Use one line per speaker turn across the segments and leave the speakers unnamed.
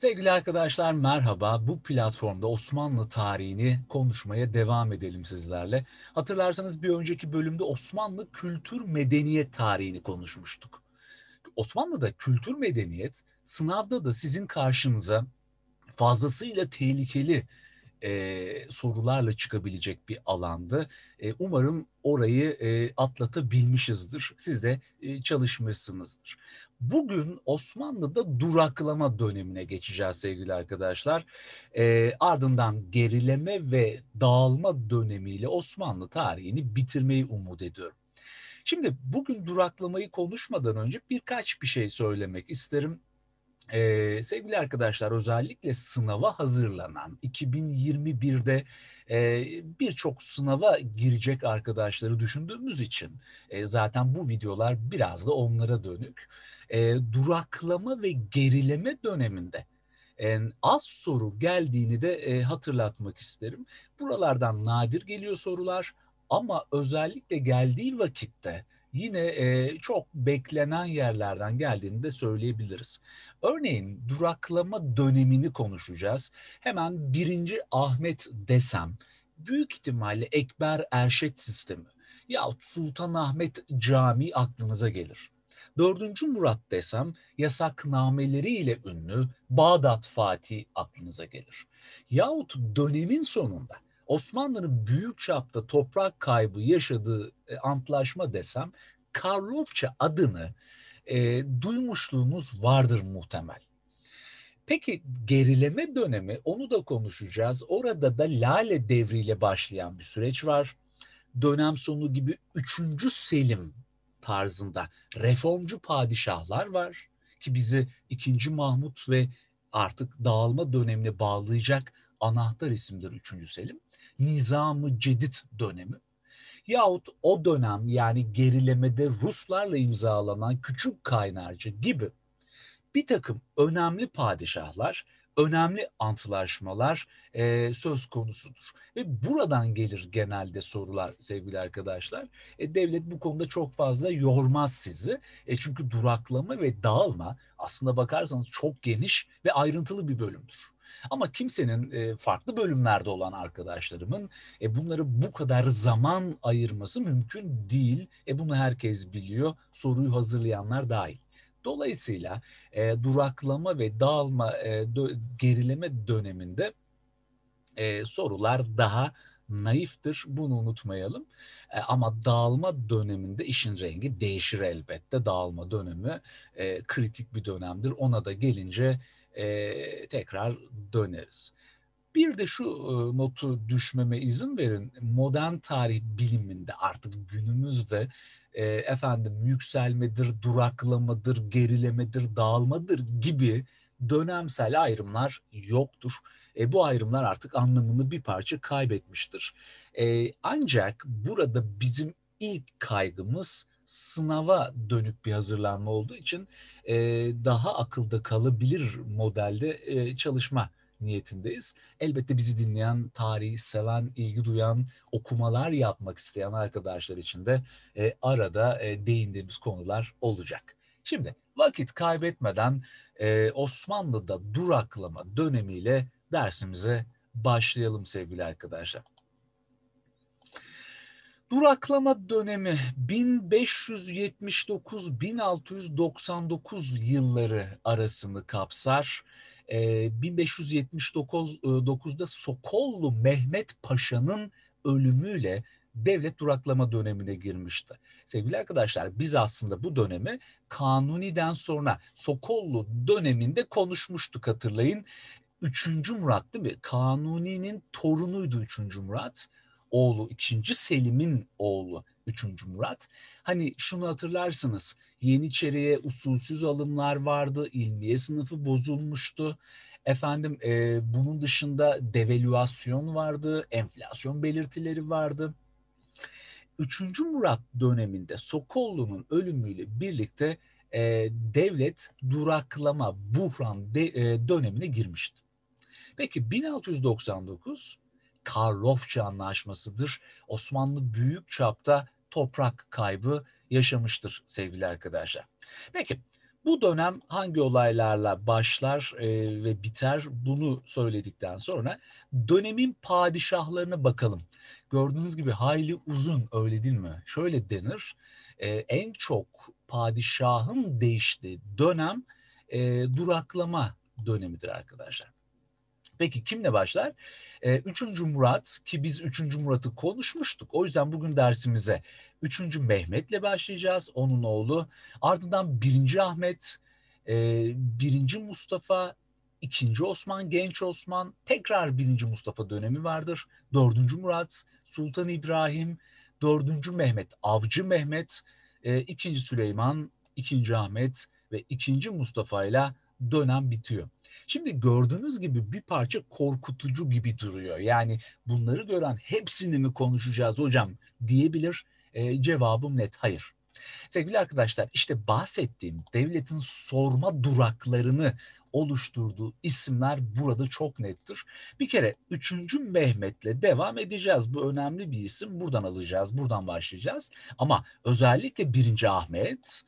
Sevgili arkadaşlar merhaba. Bu platformda Osmanlı tarihini konuşmaya devam edelim sizlerle. Hatırlarsanız bir önceki bölümde Osmanlı kültür medeniyet tarihini konuşmuştuk. Osmanlı'da kültür medeniyet sınavda da sizin karşınıza fazlasıyla tehlikeli e, sorularla çıkabilecek bir alandı. E, umarım orayı e, atlatabilmişizdir. Siz de e, çalışmışsınızdır. Bugün Osmanlı'da duraklama dönemine geçeceğiz sevgili arkadaşlar. E, ardından gerileme ve dağılma dönemiyle Osmanlı tarihini bitirmeyi umut ediyorum. Şimdi bugün duraklamayı konuşmadan önce birkaç bir şey söylemek isterim. Ee, sevgili arkadaşlar özellikle sınava hazırlanan 2021'de e, birçok sınava girecek arkadaşları düşündüğümüz için e, zaten bu videolar biraz da onlara dönük. E, duraklama ve gerileme döneminde en az soru geldiğini de e, hatırlatmak isterim. Buralardan nadir geliyor sorular ama özellikle geldiği vakitte yine e, çok beklenen yerlerden geldiğini de söyleyebiliriz. Örneğin duraklama dönemini konuşacağız. Hemen birinci Ahmet desem büyük ihtimalle Ekber Erşet sistemi ya Sultan Ahmet Camii aklınıza gelir. Dördüncü Murat desem yasak nameleriyle ünlü Bağdat Fatih aklınıza gelir. Yahut dönemin sonunda Osmanlı'nın büyük çapta toprak kaybı yaşadığı e, antlaşma desem Karlofça adını e, duymuşluğunuz vardır muhtemel. Peki gerileme dönemi onu da konuşacağız. Orada da Lale devriyle başlayan bir süreç var. Dönem sonu gibi 3. Selim tarzında reformcu padişahlar var ki bizi 2. Mahmut ve artık dağılma dönemine bağlayacak anahtar isimdir 3. Selim nizam Cedid dönemi yahut o dönem yani gerilemede Ruslarla imzalanan küçük Kaynarca gibi bir takım önemli padişahlar, önemli antlaşmalar e, söz konusudur. Ve buradan gelir genelde sorular sevgili arkadaşlar. E, devlet bu konuda çok fazla yormaz sizi. E, çünkü duraklama ve dağılma aslında bakarsanız çok geniş ve ayrıntılı bir bölümdür. Ama kimsenin e, farklı bölümlerde olan arkadaşlarımın e, bunları bu kadar zaman ayırması mümkün değil. E, bunu herkes biliyor. Soruyu hazırlayanlar dahil. Dolayısıyla e, duraklama ve dağılma, e, dö- gerileme döneminde e, sorular daha naiftir. Bunu unutmayalım. E, ama dağılma döneminde işin rengi değişir elbette. Dağılma dönemi e, kritik bir dönemdir. Ona da gelince e, tekrar döneriz. Bir de şu e, notu düşmeme izin verin. Modern tarih biliminde artık günümüzde e, efendim yükselmedir, duraklamadır, gerilemedir, dağılmadır gibi dönemsel ayrımlar yoktur. E, bu ayrımlar artık anlamını bir parça kaybetmiştir. E, ancak burada bizim ilk kaygımız sınava dönük bir hazırlanma olduğu için e, daha akılda kalabilir modelde e, çalışma niyetindeyiz. Elbette bizi dinleyen, tarihi seven, ilgi duyan, okumalar yapmak isteyen arkadaşlar için de e, arada e, değindiğimiz konular olacak. Şimdi vakit kaybetmeden e, Osmanlı'da duraklama dönemiyle dersimize başlayalım sevgili arkadaşlar. Duraklama dönemi 1579-1699 yılları arasını kapsar. 1579'da ee, Sokollu Mehmet Paşa'nın ölümüyle devlet duraklama dönemine girmişti. Sevgili arkadaşlar biz aslında bu dönemi Kanuni'den sonra Sokollu döneminde konuşmuştuk hatırlayın. Üçüncü Murat değil mi? Kanuni'nin torunuydu Üçüncü Murat oğlu ikinci Selim'in oğlu üçüncü Murat. Hani şunu hatırlarsınız. Yeniçeri'ye usulsüz alımlar vardı. ilmiye sınıfı bozulmuştu. Efendim e, bunun dışında devalüasyon vardı, enflasyon belirtileri vardı. Üçüncü Murat döneminde Sokollu'nun ölümüyle birlikte e, devlet duraklama, buhran de, e, dönemine girmişti. Peki 1699 Karlofça Anlaşması'dır. Osmanlı büyük çapta toprak kaybı yaşamıştır sevgili arkadaşlar. Peki bu dönem hangi olaylarla başlar e, ve biter bunu söyledikten sonra dönemin padişahlarına bakalım. Gördüğünüz gibi hayli uzun öyle değil mi? Şöyle denir e, en çok padişahın değiştiği dönem e, duraklama dönemidir arkadaşlar. Peki kimle başlar? E, üçüncü Murat ki biz üçüncü Murat'ı konuşmuştuk. O yüzden bugün dersimize üçüncü Mehmet'le başlayacağız. Onun oğlu. Ardından birinci Ahmet, e, birinci Mustafa, ikinci Osman, genç Osman, tekrar birinci Mustafa dönemi vardır. Dördüncü Murat, Sultan İbrahim, dördüncü Mehmet, Avcı Mehmet, e, ikinci Süleyman, ikinci Ahmet ve ikinci Mustafa ile dönem bitiyor. Şimdi gördüğünüz gibi bir parça korkutucu gibi duruyor. Yani bunları gören hepsini mi konuşacağız hocam diyebilir. E, cevabım net hayır. Sevgili arkadaşlar işte bahsettiğim devletin sorma duraklarını oluşturduğu isimler burada çok nettir. Bir kere 3. Mehmet'le devam edeceğiz. Bu önemli bir isim. Buradan alacağız, buradan başlayacağız. Ama özellikle 1. Ahmet,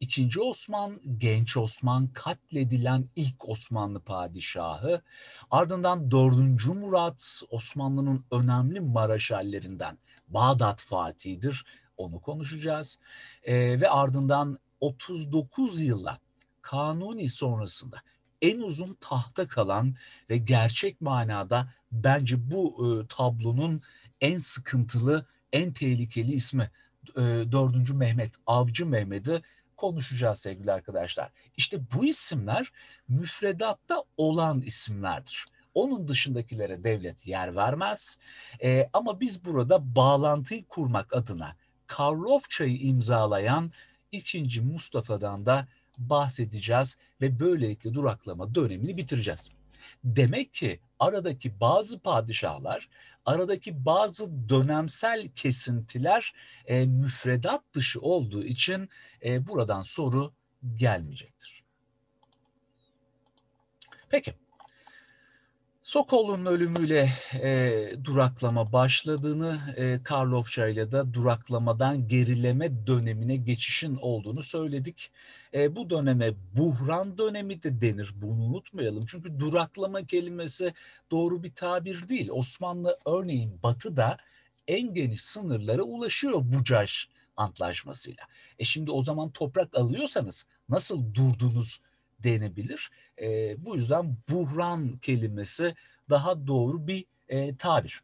2. E, Osman, Genç Osman, katledilen ilk Osmanlı padişahı. Ardından 4. Murat, Osmanlı'nın önemli maraşallerinden Bağdat Fatih'dir onu konuşacağız. E, ve ardından 39 yılla Kanuni sonrasında en uzun tahta kalan ve gerçek manada bence bu e, tablonun en sıkıntılı, en tehlikeli ismi e, 4. Mehmet, Avcı Mehmet'i konuşacağız sevgili arkadaşlar. İşte bu isimler müfredatta olan isimlerdir. Onun dışındakilere devlet yer vermez. E, ama biz burada bağlantıyı kurmak adına Karlovçayı imzalayan ikinci Mustafa'dan da bahsedeceğiz ve böylelikle duraklama dönemini bitireceğiz. Demek ki aradaki bazı padişahlar, aradaki bazı dönemsel kesintiler e, müfredat dışı olduğu için e, buradan soru gelmeyecektir. Peki. Sokol'un ölümüyle e, duraklama başladığını, e, Karlofça ile de duraklamadan gerileme dönemine geçişin olduğunu söyledik. E, bu döneme buhran dönemi de denir, bunu unutmayalım. Çünkü duraklama kelimesi doğru bir tabir değil. Osmanlı örneğin batıda en geniş sınırlara ulaşıyor Bucaş Antlaşması'yla. E şimdi o zaman toprak alıyorsanız nasıl durdunuz denebilir. E, bu yüzden buhran kelimesi daha doğru bir e, tabir.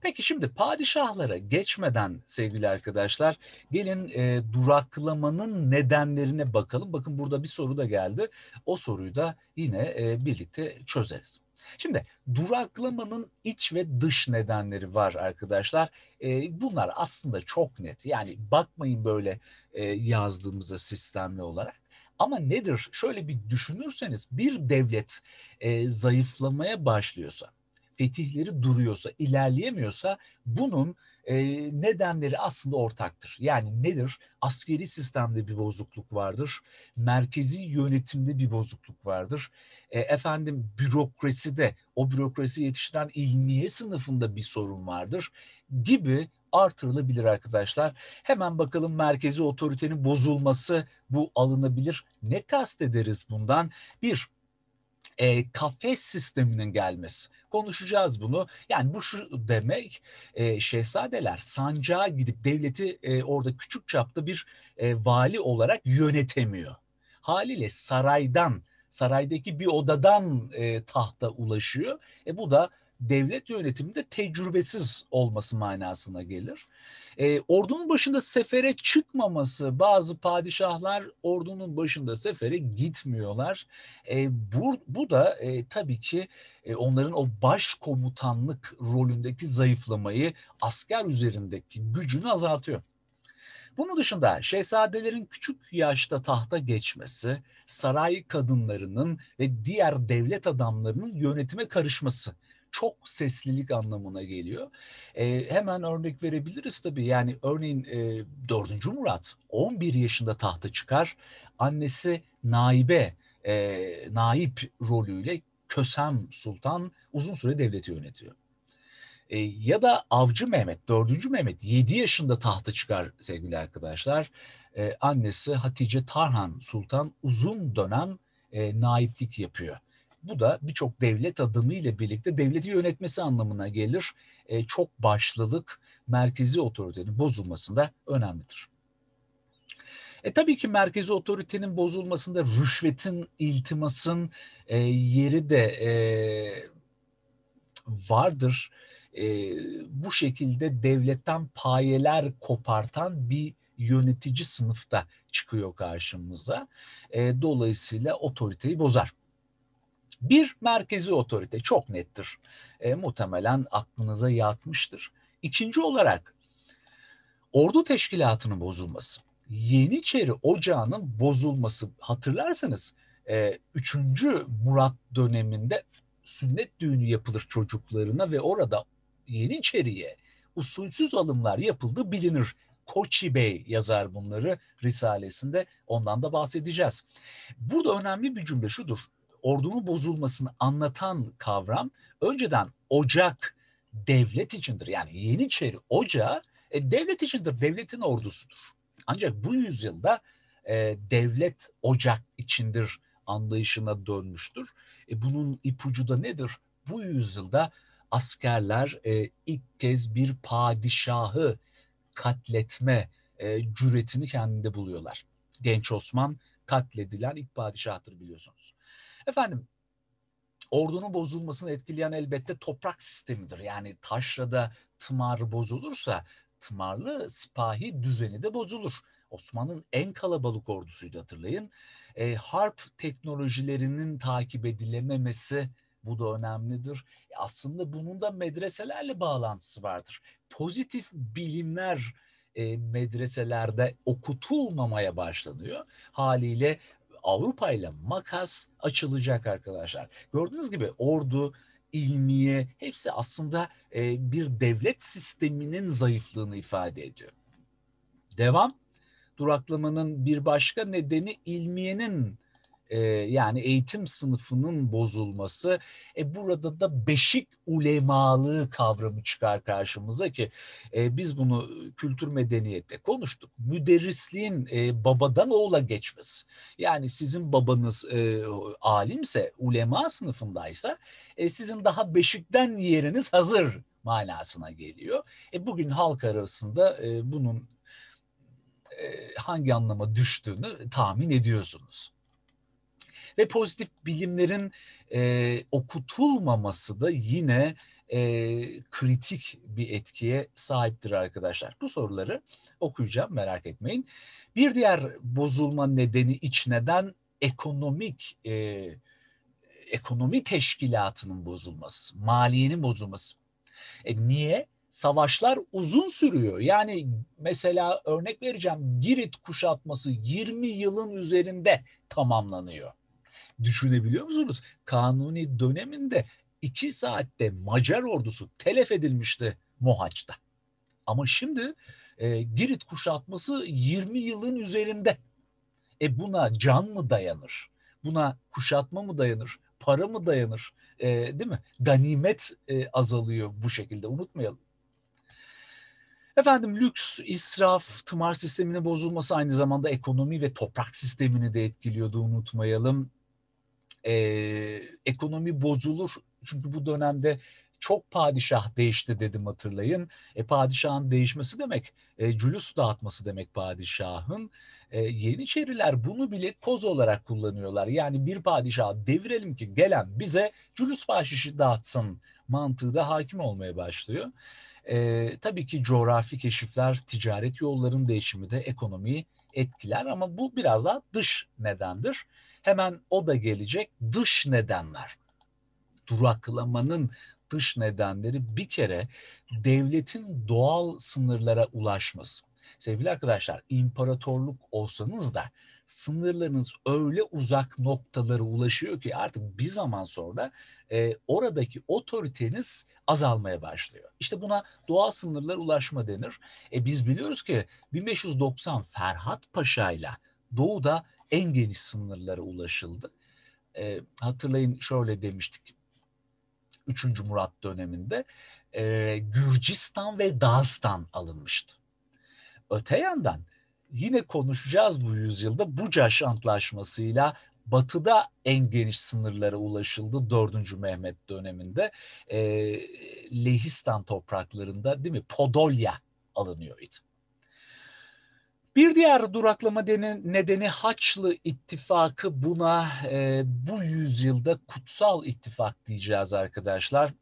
Peki şimdi padişahlara geçmeden sevgili arkadaşlar gelin e, duraklamanın nedenlerine bakalım. Bakın burada bir soru da geldi. O soruyu da yine e, birlikte çözeriz. Şimdi duraklamanın iç ve dış nedenleri var arkadaşlar. E, bunlar aslında çok net. Yani bakmayın böyle e, yazdığımıza sistemli olarak. Ama nedir? Şöyle bir düşünürseniz bir devlet e, zayıflamaya başlıyorsa, fetihleri duruyorsa, ilerleyemiyorsa bunun e, nedenleri aslında ortaktır. Yani nedir? Askeri sistemde bir bozukluk vardır. Merkezi yönetimde bir bozukluk vardır. E, efendim bürokraside, o bürokrasi yetiştiren ilmiye sınıfında bir sorun vardır gibi artırılabilir arkadaşlar. Hemen bakalım merkezi otoritenin bozulması bu alınabilir. Ne kastederiz bundan? Bir, e, kafes sisteminin gelmesi. Konuşacağız bunu. Yani bu şu demek e, şehzadeler sancağa gidip devleti e, orada küçük çapta bir e, vali olarak yönetemiyor. Haliyle saraydan saraydaki bir odadan e, tahta ulaşıyor. E bu da devlet yönetiminde tecrübesiz olması manasına gelir. E, ordunun başında sefere çıkmaması bazı padişahlar ordunun başında sefere gitmiyorlar. E, bu, bu da e, tabii ki e, onların o başkomutanlık rolündeki zayıflamayı asker üzerindeki gücünü azaltıyor. Bunun dışında şehzadelerin küçük yaşta tahta geçmesi, saray kadınlarının ve diğer devlet adamlarının yönetime karışması çok seslilik anlamına geliyor. E, hemen örnek verebiliriz tabii. Yani örneğin e, 4. Murat 11 yaşında tahta çıkar. Annesi naibe, e, naip rolüyle Kösem Sultan uzun süre devleti yönetiyor. E, ya da Avcı Mehmet, 4. Mehmet 7 yaşında tahta çıkar sevgili arkadaşlar. E, annesi Hatice Tarhan Sultan uzun dönem e, naiplik yapıyor. Bu da birçok devlet adımı ile birlikte devleti yönetmesi anlamına gelir. E, çok başlılık merkezi otoritenin bozulmasında önemlidir. E tabii ki merkezi otoritenin bozulmasında rüşvetin, iltimasın e, yeri de e, vardır. E, bu şekilde devletten payeler kopartan bir yönetici sınıfta çıkıyor karşımıza. E, dolayısıyla otoriteyi bozar. Bir merkezi otorite çok nettir. E, muhtemelen aklınıza yatmıştır. İkinci olarak ordu teşkilatının bozulması. Yeniçeri Ocağı'nın bozulması hatırlarsanız e, 3. Murat döneminde sünnet düğünü yapılır çocuklarına ve orada Yeniçeri'ye usulsüz alımlar yapıldı bilinir. Koçi Bey yazar bunları risalesinde ondan da bahsedeceğiz. Burada önemli bir cümle şudur ordunun bozulmasını anlatan kavram önceden ocak devlet içindir. Yani Yeniçeri ocağı e, devlet içindir, devletin ordusudur. Ancak bu yüzyılda e, devlet ocak içindir anlayışına dönmüştür. E, bunun ipucu da nedir? Bu yüzyılda askerler e, ilk kez bir padişahı katletme e, cüretini kendinde buluyorlar. Genç Osman katledilen ilk padişahtır biliyorsunuz. Efendim ordunun bozulmasını etkileyen elbette toprak sistemidir. Yani taşrada tımar bozulursa tımarlı sipahi düzeni de bozulur. Osmanlı'nın en kalabalık ordusuydu hatırlayın. E, harp teknolojilerinin takip edilememesi bu da önemlidir. E, aslında bunun da medreselerle bağlantısı vardır. Pozitif bilimler e, medreselerde okutulmamaya başlanıyor. Haliyle Avrupa ile makas açılacak arkadaşlar. Gördüğünüz gibi ordu, ilmiye hepsi aslında e, bir devlet sisteminin zayıflığını ifade ediyor. Devam. Duraklamanın bir başka nedeni ilmiyenin e, yani eğitim sınıfının bozulması e, burada da beşik ulemalığı kavramı çıkar karşımıza ki e, biz bunu kültür medeniyette konuştuk. Müderrisliğin e, babadan oğula geçmesi yani sizin babanız e, alimse ulema sınıfındaysa e, sizin daha beşikten yeriniz hazır manasına geliyor. E, bugün halk arasında e, bunun hangi anlama düştüğünü tahmin ediyorsunuz. Ve pozitif bilimlerin e, okutulmaması da yine e, kritik bir etkiye sahiptir arkadaşlar. Bu soruları okuyacağım merak etmeyin. Bir diğer bozulma nedeni iç neden ekonomik e, ekonomi teşkilatının bozulması, maliyenin bozulması. E niye? Savaşlar uzun sürüyor. Yani mesela örnek vereceğim Girit kuşatması 20 yılın üzerinde tamamlanıyor. Düşünebiliyor musunuz? Kanuni döneminde iki saatte Macar ordusu telef edilmişti Mohaç'ta. Ama şimdi e, Girit kuşatması 20 yılın üzerinde. E buna can mı dayanır? Buna kuşatma mı dayanır? Para mı dayanır? E, değil mi? Ganimet e, azalıyor bu şekilde unutmayalım. Efendim lüks, israf, tımar sisteminin bozulması aynı zamanda ekonomi ve toprak sistemini de etkiliyordu unutmayalım e, ekonomi bozulur. Çünkü bu dönemde çok padişah değişti dedim hatırlayın. E, padişahın değişmesi demek e, cülüs dağıtması demek padişahın. E, Yeniçeriler bunu bile koz olarak kullanıyorlar. Yani bir padişah devirelim ki gelen bize cülüs bahşişi dağıtsın mantığı da hakim olmaya başlıyor. E, tabii ki coğrafi keşifler, ticaret yollarının değişimi de ekonomiyi etkiler ama bu biraz daha dış nedendir. Hemen o da gelecek dış nedenler. Duraklamanın dış nedenleri bir kere devletin doğal sınırlara ulaşması. Sevgili arkadaşlar imparatorluk olsanız da sınırlarınız öyle uzak noktalara ulaşıyor ki artık bir zaman sonra e, oradaki otoriteniz azalmaya başlıyor. İşte buna doğal sınırlar ulaşma denir. E, biz biliyoruz ki 1590 Ferhat Paşa ile Doğu'da en geniş sınırlara ulaşıldı. E, hatırlayın şöyle demiştik. 3. Murat döneminde e, Gürcistan ve Dağıstan alınmıştı. Öte yandan yine konuşacağız bu yüzyılda Bucaş Antlaşması'yla Batı'da en geniş sınırlara ulaşıldı 4. Mehmet döneminde. E, Lehistan topraklarında değil mi Podolya alınıyordu. Bir diğer duraklama denen, nedeni Haçlı ittifakı buna e, bu yüzyılda kutsal ittifak diyeceğiz arkadaşlar.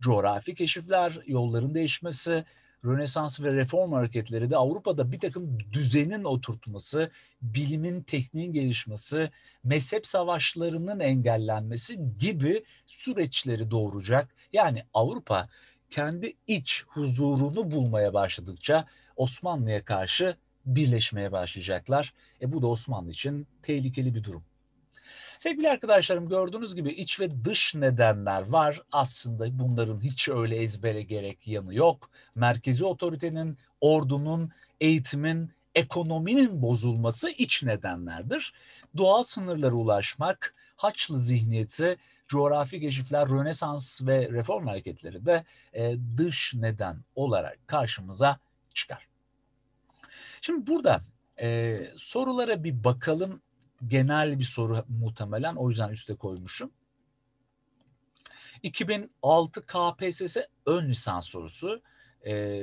Coğrafi keşifler, yolların değişmesi, Rönesans ve reform hareketleri de Avrupa'da bir takım düzenin oturtması, bilimin, tekniğin gelişmesi, mezhep savaşlarının engellenmesi gibi süreçleri doğuracak. Yani Avrupa kendi iç huzurunu bulmaya başladıkça Osmanlı'ya karşı birleşmeye başlayacaklar. E bu da Osmanlı için tehlikeli bir durum. Sevgili arkadaşlarım gördüğünüz gibi iç ve dış nedenler var. Aslında bunların hiç öyle ezbere gerek yanı yok. Merkezi otoritenin, ordunun, eğitimin, ekonominin bozulması iç nedenlerdir. Doğal sınırlara ulaşmak, Haçlı zihniyeti, coğrafi keşifler, Rönesans ve reform hareketleri de e, dış neden olarak karşımıza çıkar. Şimdi burada e, sorulara bir bakalım genel bir soru muhtemelen. O yüzden üste koymuşum. 2006 KPSS ön lisans sorusu e,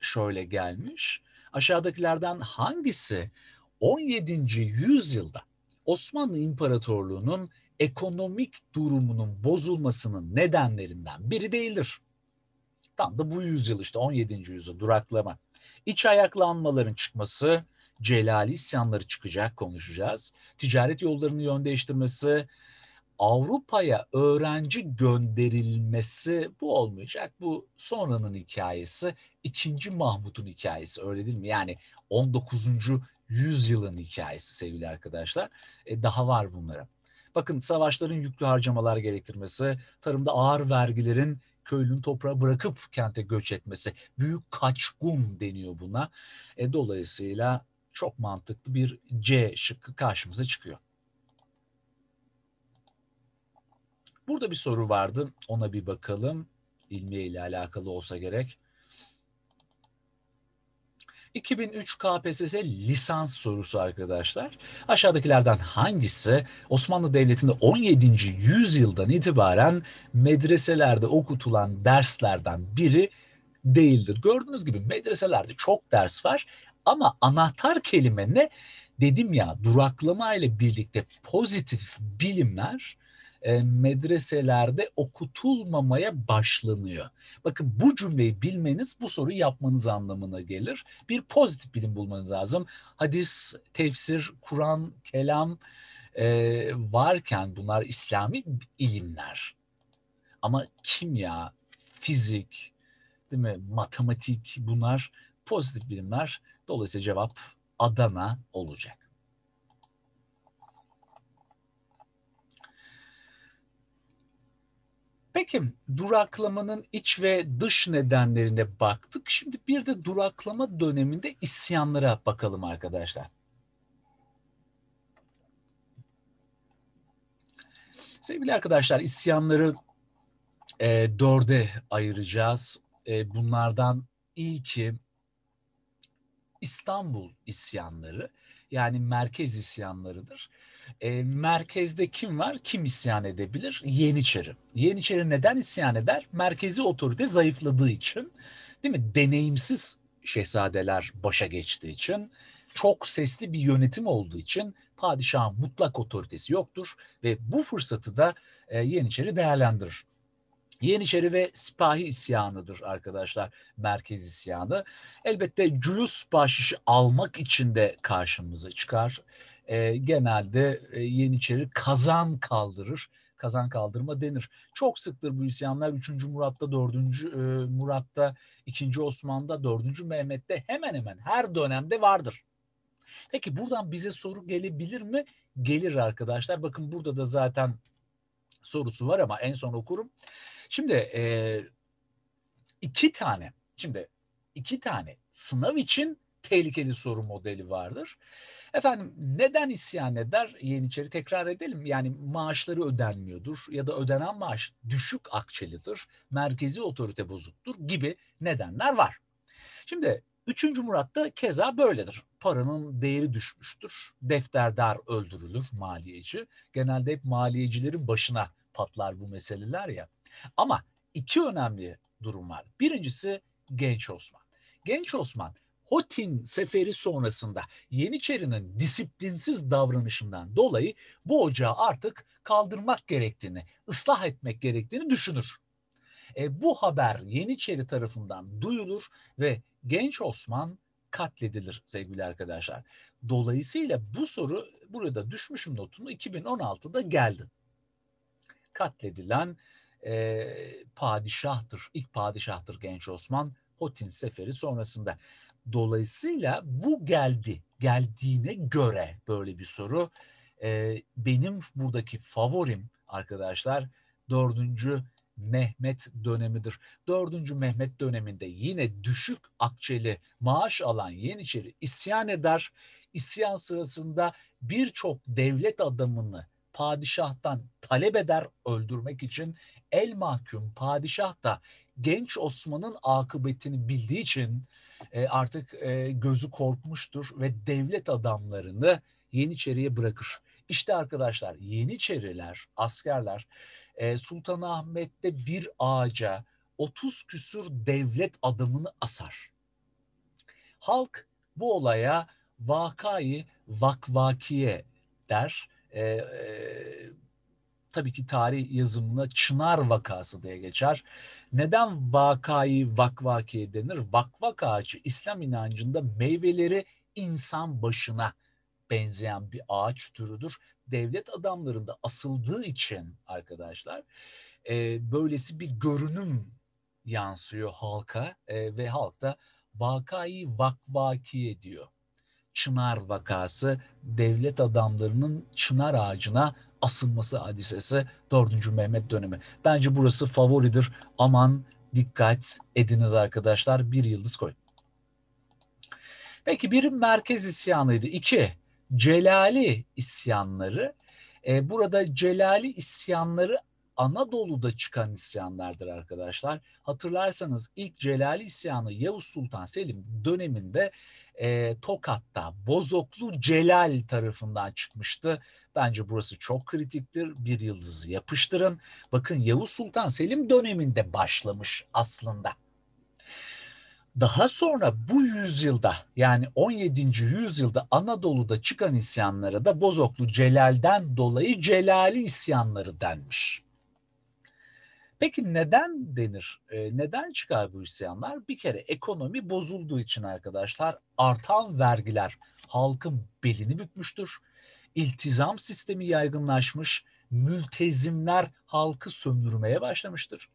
şöyle gelmiş. Aşağıdakilerden hangisi 17. yüzyılda Osmanlı İmparatorluğu'nun ekonomik durumunun bozulmasının nedenlerinden biri değildir? Tam da bu yüzyıl işte 17. yüzyıl duraklama. İç ayaklanmaların çıkması, Celali isyanları çıkacak konuşacağız. Ticaret yollarını yön değiştirmesi, Avrupa'ya öğrenci gönderilmesi bu olmayacak. Bu sonranın hikayesi, ikinci Mahmut'un hikayesi öyle değil mi? Yani 19. yüzyılın hikayesi sevgili arkadaşlar. E, daha var bunlara. Bakın savaşların yüklü harcamalar gerektirmesi, tarımda ağır vergilerin köylünün toprağı bırakıp kente göç etmesi. Büyük kaçgum deniyor buna. E, dolayısıyla çok mantıklı bir C şıkkı karşımıza çıkıyor. Burada bir soru vardı. Ona bir bakalım. İlmiye ile alakalı olsa gerek. 2003 KPSS lisans sorusu arkadaşlar. Aşağıdakilerden hangisi Osmanlı Devleti'nde 17. yüzyıldan itibaren medreselerde okutulan derslerden biri değildir. Gördüğünüz gibi medreselerde çok ders var ama anahtar kelime ne? Dedim ya duraklama ile birlikte pozitif bilimler e, medreselerde okutulmamaya başlanıyor. Bakın bu cümleyi bilmeniz bu soruyu yapmanız anlamına gelir. Bir pozitif bilim bulmanız lazım. Hadis, tefsir, Kur'an, kelam e, varken bunlar İslami ilimler. Ama kimya, fizik, değil mi? matematik bunlar pozitif bilimler Dolayısıyla cevap Adana olacak. Peki duraklamanın iç ve dış nedenlerine baktık. Şimdi bir de duraklama döneminde isyanlara bakalım arkadaşlar. Sevgili arkadaşlar isyanları e, dörde ayıracağız. E, bunlardan ilki İstanbul isyanları yani merkez isyanlarıdır. E, merkezde kim var? Kim isyan edebilir? Yeniçeri. Yeniçeri neden isyan eder? Merkezi otorite zayıfladığı için değil mi? Deneyimsiz şehzadeler başa geçtiği için çok sesli bir yönetim olduğu için padişahın mutlak otoritesi yoktur ve bu fırsatı da e, Yeniçeri değerlendirir. Yeniçeri ve Sipahi isyanıdır arkadaşlar merkez isyanı. Elbette cülus bahşişi almak için de karşımıza çıkar. E, genelde e, Yeniçeri kazan kaldırır. Kazan kaldırma denir. Çok sıktır bu isyanlar 3. Murat'ta, 4. E, Murat'ta, 2. Osman'da, 4. Mehmet'te hemen hemen her dönemde vardır. Peki buradan bize soru gelebilir mi? Gelir arkadaşlar. Bakın burada da zaten sorusu var ama en son okurum. Şimdi e, iki tane şimdi iki tane sınav için tehlikeli soru modeli vardır. Efendim neden isyan eder Yeniçeri tekrar edelim. Yani maaşları ödenmiyordur ya da ödenen maaş düşük akçelidir, merkezi otorite bozuktur gibi nedenler var. Şimdi 3. Murat da keza böyledir. Paranın değeri düşmüştür. Defterdar öldürülür maliyeci. Genelde hep maliyecilerin başına patlar bu meseleler ya. Ama iki önemli durum var. Birincisi Genç Osman. Genç Osman Hotin seferi sonrasında Yeniçeri'nin disiplinsiz davranışından dolayı bu ocağı artık kaldırmak gerektiğini, ıslah etmek gerektiğini düşünür. E, bu haber Yeniçeri tarafından duyulur ve Genç Osman katledilir sevgili arkadaşlar. Dolayısıyla bu soru burada düşmüşüm notunu 2016'da geldi. Katledilen e, padişahtır. İlk padişahtır Genç Osman. Hotin Seferi sonrasında. Dolayısıyla bu geldi. Geldiğine göre böyle bir soru. E, benim buradaki favorim arkadaşlar dördüncü Mehmet dönemidir. Dördüncü Mehmet döneminde yine düşük akçeli maaş alan Yeniçeri isyan eder. İsyan sırasında birçok devlet adamını padişahtan talep eder öldürmek için el mahkum padişah da genç Osman'ın akıbetini bildiği için e, artık e, gözü korkmuştur ve devlet adamlarını Yeniçeri'ye bırakır. İşte arkadaşlar Yeniçeriler, askerler e, Sultanahmet'te bir ağaca 30 küsür devlet adamını asar. Halk bu olaya vakayı vakvakiye der e, e, tabii ki tarih yazımına çınar vakası diye geçer. Neden vakayı vakvaki denir? Vakvak ağacı İslam inancında meyveleri insan başına benzeyen bir ağaç türüdür. Devlet adamlarında asıldığı için arkadaşlar e, böylesi bir görünüm yansıyor halka e, ve halk da vakayı vakvaki diyor. Çınar vakası, devlet adamlarının çınar ağacına asılması hadisesi 4. Mehmet dönemi. Bence burası favoridir. Aman dikkat ediniz arkadaşlar. Bir yıldız koy. Peki biri merkez isyanıydı. İki, Celali isyanları. Ee, burada Celali isyanları Anadolu'da çıkan isyanlardır arkadaşlar. Hatırlarsanız ilk Celali isyanı Yavuz Sultan Selim döneminde e, Tokat'ta Bozoklu Celal tarafından çıkmıştı. Bence burası çok kritiktir. Bir yıldızı yapıştırın. Bakın Yavuz Sultan Selim döneminde başlamış aslında. Daha sonra bu yüzyılda yani 17. yüzyılda Anadolu'da çıkan isyanlara da Bozoklu Celal'den dolayı Celali isyanları denmiş. Peki neden denir? E, neden çıkar bu isyanlar? Bir kere ekonomi bozulduğu için arkadaşlar artan vergiler halkın belini bükmüştür. İltizam sistemi yaygınlaşmış, mültezimler halkı sömürmeye başlamıştır.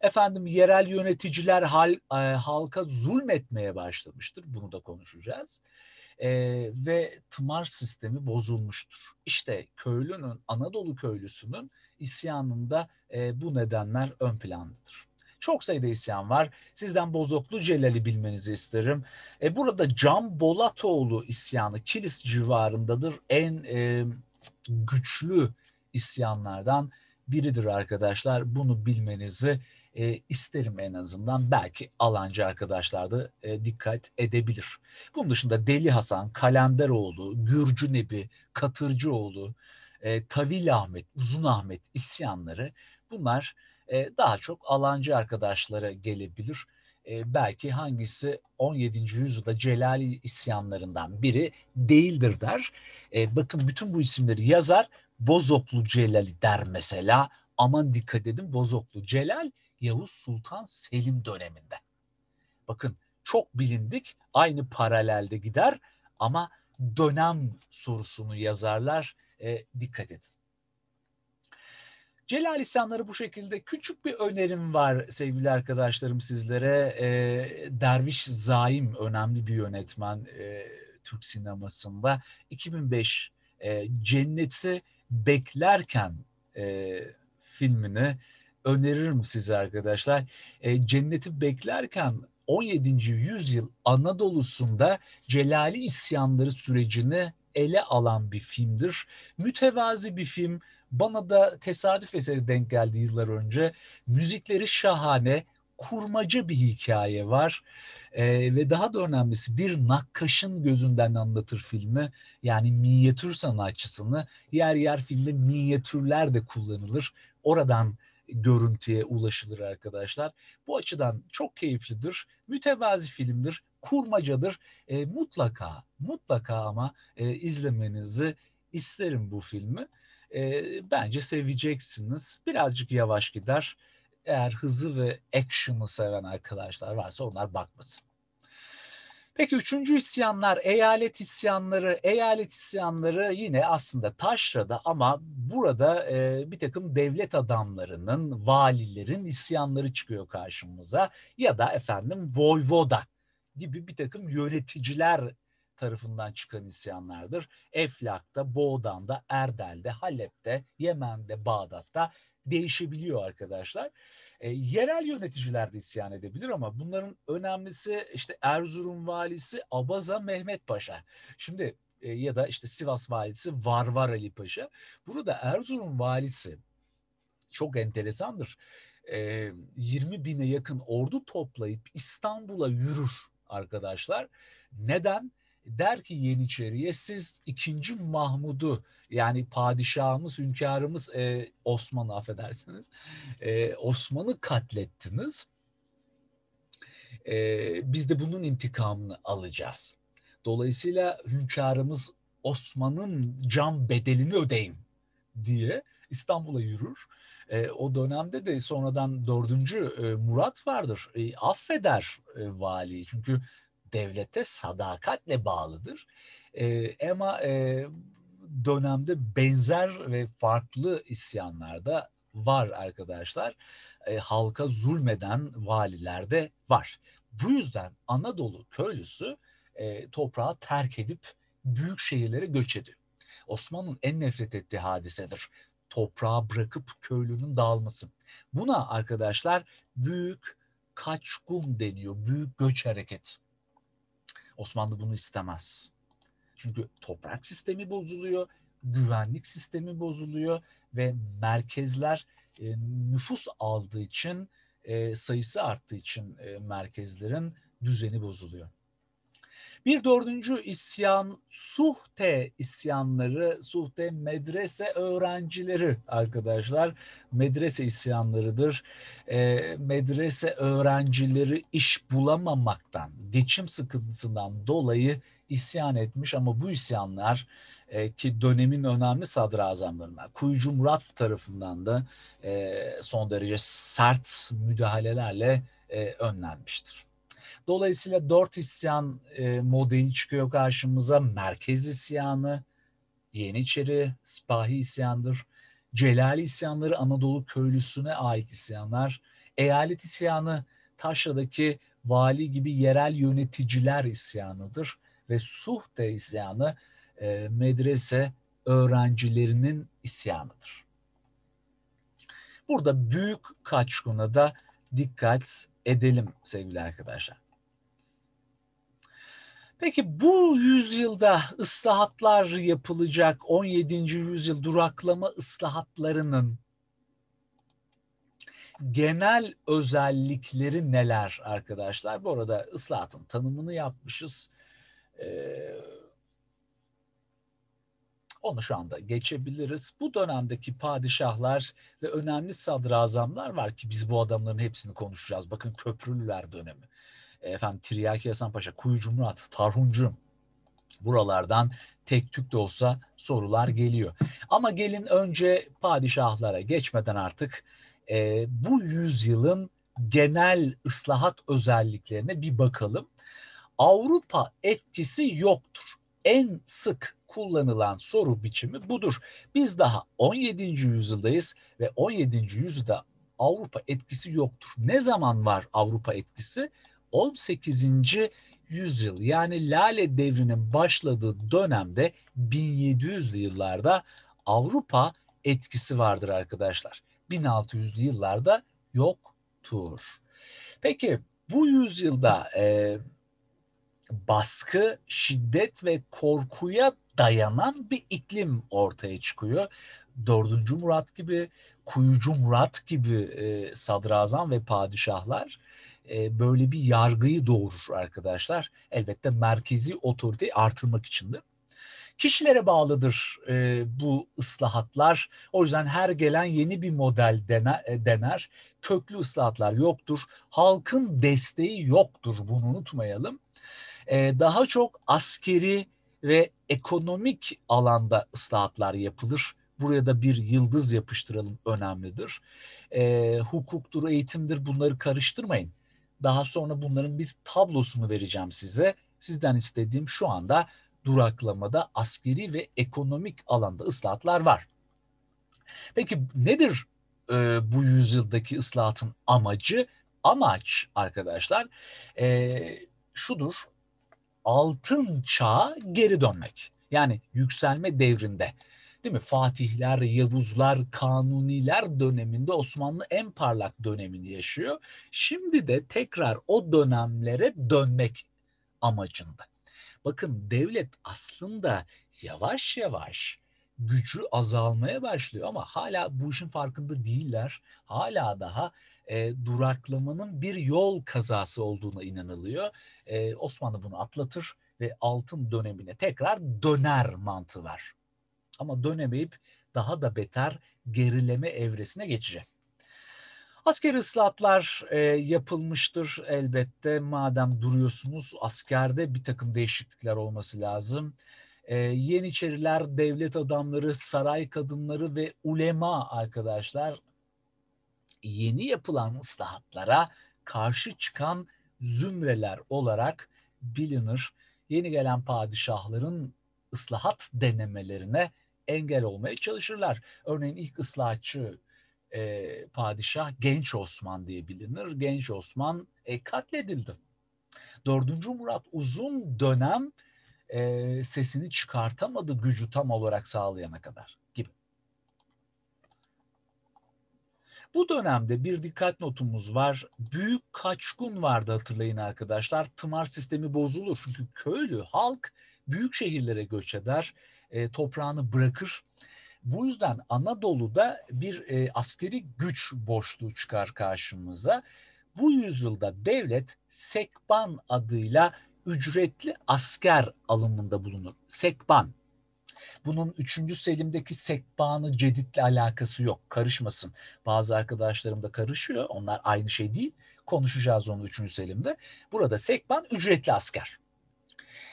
Efendim yerel yöneticiler hal, e, halka zulmetmeye başlamıştır. Bunu da konuşacağız e, ve tımar sistemi bozulmuştur. İşte köylünün, Anadolu köylüsünün isyanında e, bu nedenler ön plandadır. Çok sayıda isyan var. Sizden Bozoklu Celal'i bilmenizi isterim. E, burada Can Bolatoğlu isyanı Kilis civarındadır. En e, güçlü isyanlardan biridir arkadaşlar. Bunu bilmenizi isterim e, isterim en azından. Belki alancı arkadaşlar da e, dikkat edebilir. Bunun dışında Deli Hasan, Kalenderoğlu, Gürcü Nebi, Katırcıoğlu, e, Tavil Ahmet, Uzun Ahmet isyanları bunlar e, daha çok alancı arkadaşlara gelebilir. E, belki hangisi 17. yüzyılda Celali isyanlarından biri değildir der. E, bakın bütün bu isimleri yazar. Bozoklu Celali der mesela. Aman dikkat edin Bozoklu Celal Yavuz Sultan Selim döneminde. Bakın çok bilindik aynı paralelde gider ama dönem sorusunu yazarlar e, dikkat edin. Celal İsyanları bu şekilde küçük bir önerim var sevgili arkadaşlarım sizlere. E, Derviş Zaim önemli bir yönetmen e, Türk sinemasında. 2005 e, Cenneti Beklerken e, filmini öneririm size arkadaşlar. E, cenneti beklerken 17. yüzyıl Anadolu'sunda Celali isyanları sürecini ele alan bir filmdir. Mütevazi bir film. Bana da tesadüf eseri denk geldi yıllar önce. Müzikleri şahane, kurmaca bir hikaye var. Ee, ve daha da önemlisi bir nakkaşın gözünden anlatır filmi. Yani minyatür sanatçısını yer yer filmde minyatürler de kullanılır. Oradan görüntüye ulaşılır arkadaşlar. Bu açıdan çok keyiflidir, mütevazi filmdir, kurmacadır. E, mutlaka, mutlaka ama e, izlemenizi isterim bu filmi. E, bence seveceksiniz. Birazcık yavaş gider. Eğer hızı ve action'ı seven arkadaşlar varsa onlar bakmasın. Peki üçüncü isyanlar eyalet isyanları. Eyalet isyanları yine aslında taşrada ama burada e, bir takım devlet adamlarının, valilerin isyanları çıkıyor karşımıza. Ya da efendim voyvoda gibi bir takım yöneticiler tarafından çıkan isyanlardır. Eflak'ta, Boğdan'da, Erdel'de, Halep'te, Yemen'de, Bağdat'ta değişebiliyor arkadaşlar. E, yerel yöneticiler de isyan edebilir ama bunların önemlisi işte Erzurum valisi Abaza Mehmet Paşa. Şimdi e, ya da işte Sivas valisi Varvar Ali Paşa. Burada Erzurum valisi çok enteresandır. E, 20 bine yakın ordu toplayıp İstanbul'a yürür arkadaşlar. Neden? Der ki Yeniçeri'ye siz ikinci Mahmud'u yani padişahımız, hünkârımız e, Osman'ı affedersiniz. E, Osman'ı katlettiniz. E, biz de bunun intikamını alacağız. Dolayısıyla hünkârımız Osman'ın can bedelini ödeyin diye İstanbul'a yürür. E, o dönemde de sonradan dördüncü e, Murat vardır. E, affeder e, valiyi çünkü devlete sadakatle bağlıdır. E, ama e, dönemde benzer ve farklı da var arkadaşlar. E, halka zulmeden valiler de var. Bu yüzden Anadolu köylüsü e, toprağı terk edip büyük şehirlere göç ediyor. Osmanlı'nın en nefret ettiği hadisedir. Toprağı bırakıp köylünün dağılması. Buna arkadaşlar büyük kaçkun deniyor. Büyük göç hareketi. Osmanlı bunu istemez. Çünkü toprak sistemi bozuluyor, güvenlik sistemi bozuluyor ve merkezler e, nüfus aldığı için, e, sayısı arttığı için e, merkezlerin düzeni bozuluyor. Bir dördüncü isyan suhte isyanları, suhte medrese öğrencileri arkadaşlar. Medrese isyanlarıdır. E, medrese öğrencileri iş bulamamaktan, geçim sıkıntısından dolayı isyan etmiş ama bu isyanlar e, ki dönemin önemli sadrazamlarından Kuyucu Murat tarafından da e, son derece sert müdahalelerle e, önlenmiştir. Dolayısıyla dört isyan e, modeli çıkıyor karşımıza. Merkez isyanı, Yeniçeri, Sipahi isyandır. Celal isyanları Anadolu köylüsüne ait isyanlar. Eyalet isyanı Taşra'daki vali gibi yerel yöneticiler isyanıdır ve Suhte isyanı e, medrese öğrencilerinin isyanıdır. Burada büyük kaçkuna da dikkat edelim sevgili arkadaşlar. Peki bu yüzyılda ıslahatlar yapılacak 17. yüzyıl duraklama ıslahatlarının genel özellikleri neler arkadaşlar? Bu arada ıslahatın tanımını yapmışız. Ee, onu şu anda geçebiliriz. Bu dönemdeki padişahlar ve önemli sadrazamlar var ki biz bu adamların hepsini konuşacağız. Bakın Köprülüler dönemi. Efendim Tiryaki Hasan Paşa, Kuyucu Murat, Tarhuncum. Buralardan tek tük de olsa sorular geliyor. Ama gelin önce padişahlara geçmeden artık e, bu yüzyılın genel ıslahat özelliklerine bir bakalım. Avrupa etkisi yoktur. En sık kullanılan soru biçimi budur. Biz daha 17. yüzyıldayız ve 17. yüzyılda Avrupa etkisi yoktur. Ne zaman var Avrupa etkisi? 18. yüzyıl yani Lale devrinin başladığı dönemde 1700'lü yıllarda Avrupa etkisi vardır arkadaşlar. 1600'lü yıllarda yoktur. Peki bu yüzyılda e, baskı, şiddet ve korkuya dayanan bir iklim ortaya çıkıyor. Dördüncü Murat gibi, Kuyucu Murat gibi e, sadrazam ve padişahlar e, böyle bir yargıyı doğurur arkadaşlar. Elbette merkezi otoriteyi artırmak içindir. Kişilere bağlıdır e, bu ıslahatlar. O yüzden her gelen yeni bir model dene, e, dener. Köklü ıslahatlar yoktur. Halkın desteği yoktur bunu unutmayalım. Ee, daha çok askeri ve ekonomik alanda ıslahatlar yapılır. Buraya da bir yıldız yapıştıralım önemlidir. E, hukuktur, eğitimdir bunları karıştırmayın. Daha sonra bunların bir tablosunu vereceğim size. Sizden istediğim şu anda duraklamada askeri ve ekonomik alanda ıslahatlar var. Peki nedir e, bu yüzyıldaki ıslahatın amacı? Amaç arkadaşlar e, şudur altın çağa geri dönmek. Yani yükselme devrinde değil mi? Fatihler, Yavuzlar, Kanuniler döneminde Osmanlı en parlak dönemini yaşıyor. Şimdi de tekrar o dönemlere dönmek amacında. Bakın devlet aslında yavaş yavaş gücü azalmaya başlıyor ama hala bu işin farkında değiller. Hala daha e, duraklamanın bir yol kazası olduğuna inanılıyor. E, Osmanlı bunu atlatır ve altın dönemine tekrar döner mantığı var. Ama dönemeyip daha da beter gerileme evresine geçecek. Asker ıslahatlar e, yapılmıştır elbette. Madem duruyorsunuz askerde bir takım değişiklikler olması lazım. E, Yeniçeriler, devlet adamları, saray kadınları ve ulema arkadaşlar yeni yapılan ıslahatlara karşı çıkan zümreler olarak bilinir. Yeni gelen padişahların ıslahat denemelerine engel olmaya çalışırlar. Örneğin ilk ıslahatçı e, padişah Genç Osman diye bilinir. Genç Osman e, katledildi. Dördüncü Murat uzun dönem e, sesini çıkartamadı gücü tam olarak sağlayana kadar. Bu dönemde bir dikkat notumuz var. Büyük kaçkun vardı hatırlayın arkadaşlar. Tımar sistemi bozulur. Çünkü köylü halk büyük şehirlere göç eder, e, toprağını bırakır. Bu yüzden Anadolu'da bir e, askeri güç boşluğu çıkar karşımıza. Bu yüzyılda devlet Sekban adıyla ücretli asker alımında bulunur. Sekban bunun üçüncü Selim'deki sekbanı ceditle alakası yok. Karışmasın. Bazı arkadaşlarım da karışıyor. Onlar aynı şey değil. Konuşacağız onu üçüncü Selim'de. Burada sekban ücretli asker.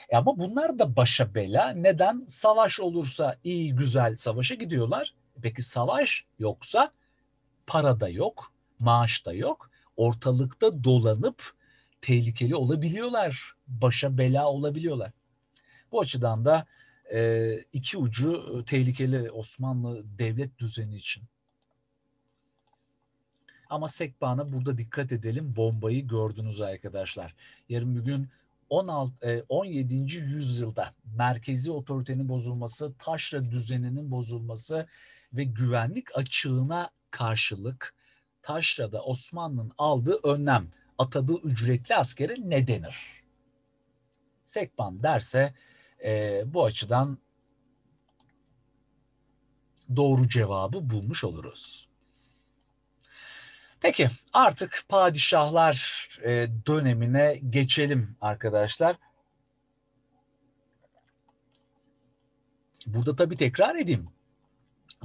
E ama bunlar da başa bela. Neden? Savaş olursa iyi güzel savaşa gidiyorlar. E peki savaş yoksa para da yok, maaş da yok. Ortalıkta dolanıp tehlikeli olabiliyorlar. Başa bela olabiliyorlar. Bu açıdan da e, iki ucu tehlikeli Osmanlı devlet düzeni için. Ama Sekban'a burada dikkat edelim. Bombayı gördünüz arkadaşlar. Yarın bir gün 16, 17. yüzyılda merkezi otoritenin bozulması, taşra düzeninin bozulması ve güvenlik açığına karşılık taşrada Osmanlı'nın aldığı önlem, atadığı ücretli askere ne denir? Sekban derse e, bu açıdan doğru cevabı bulmuş oluruz. Peki artık padişahlar e, dönemine geçelim arkadaşlar. Burada tabii tekrar edeyim.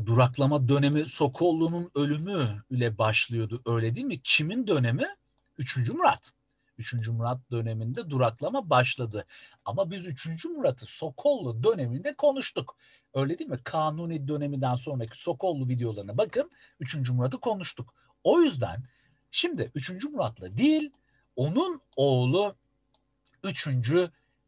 Duraklama dönemi Sokollu'nun ölümü ile başlıyordu öyle değil mi? Kimin dönemi? Üçüncü Murat. 3. Murat döneminde duraklama başladı. Ama biz 3. Murat'ı Sokollu döneminde konuştuk. Öyle değil mi? Kanuni döneminden sonraki Sokollu videolarına bakın 3. Murat'ı konuştuk. O yüzden şimdi 3. Murat'la değil onun oğlu 3.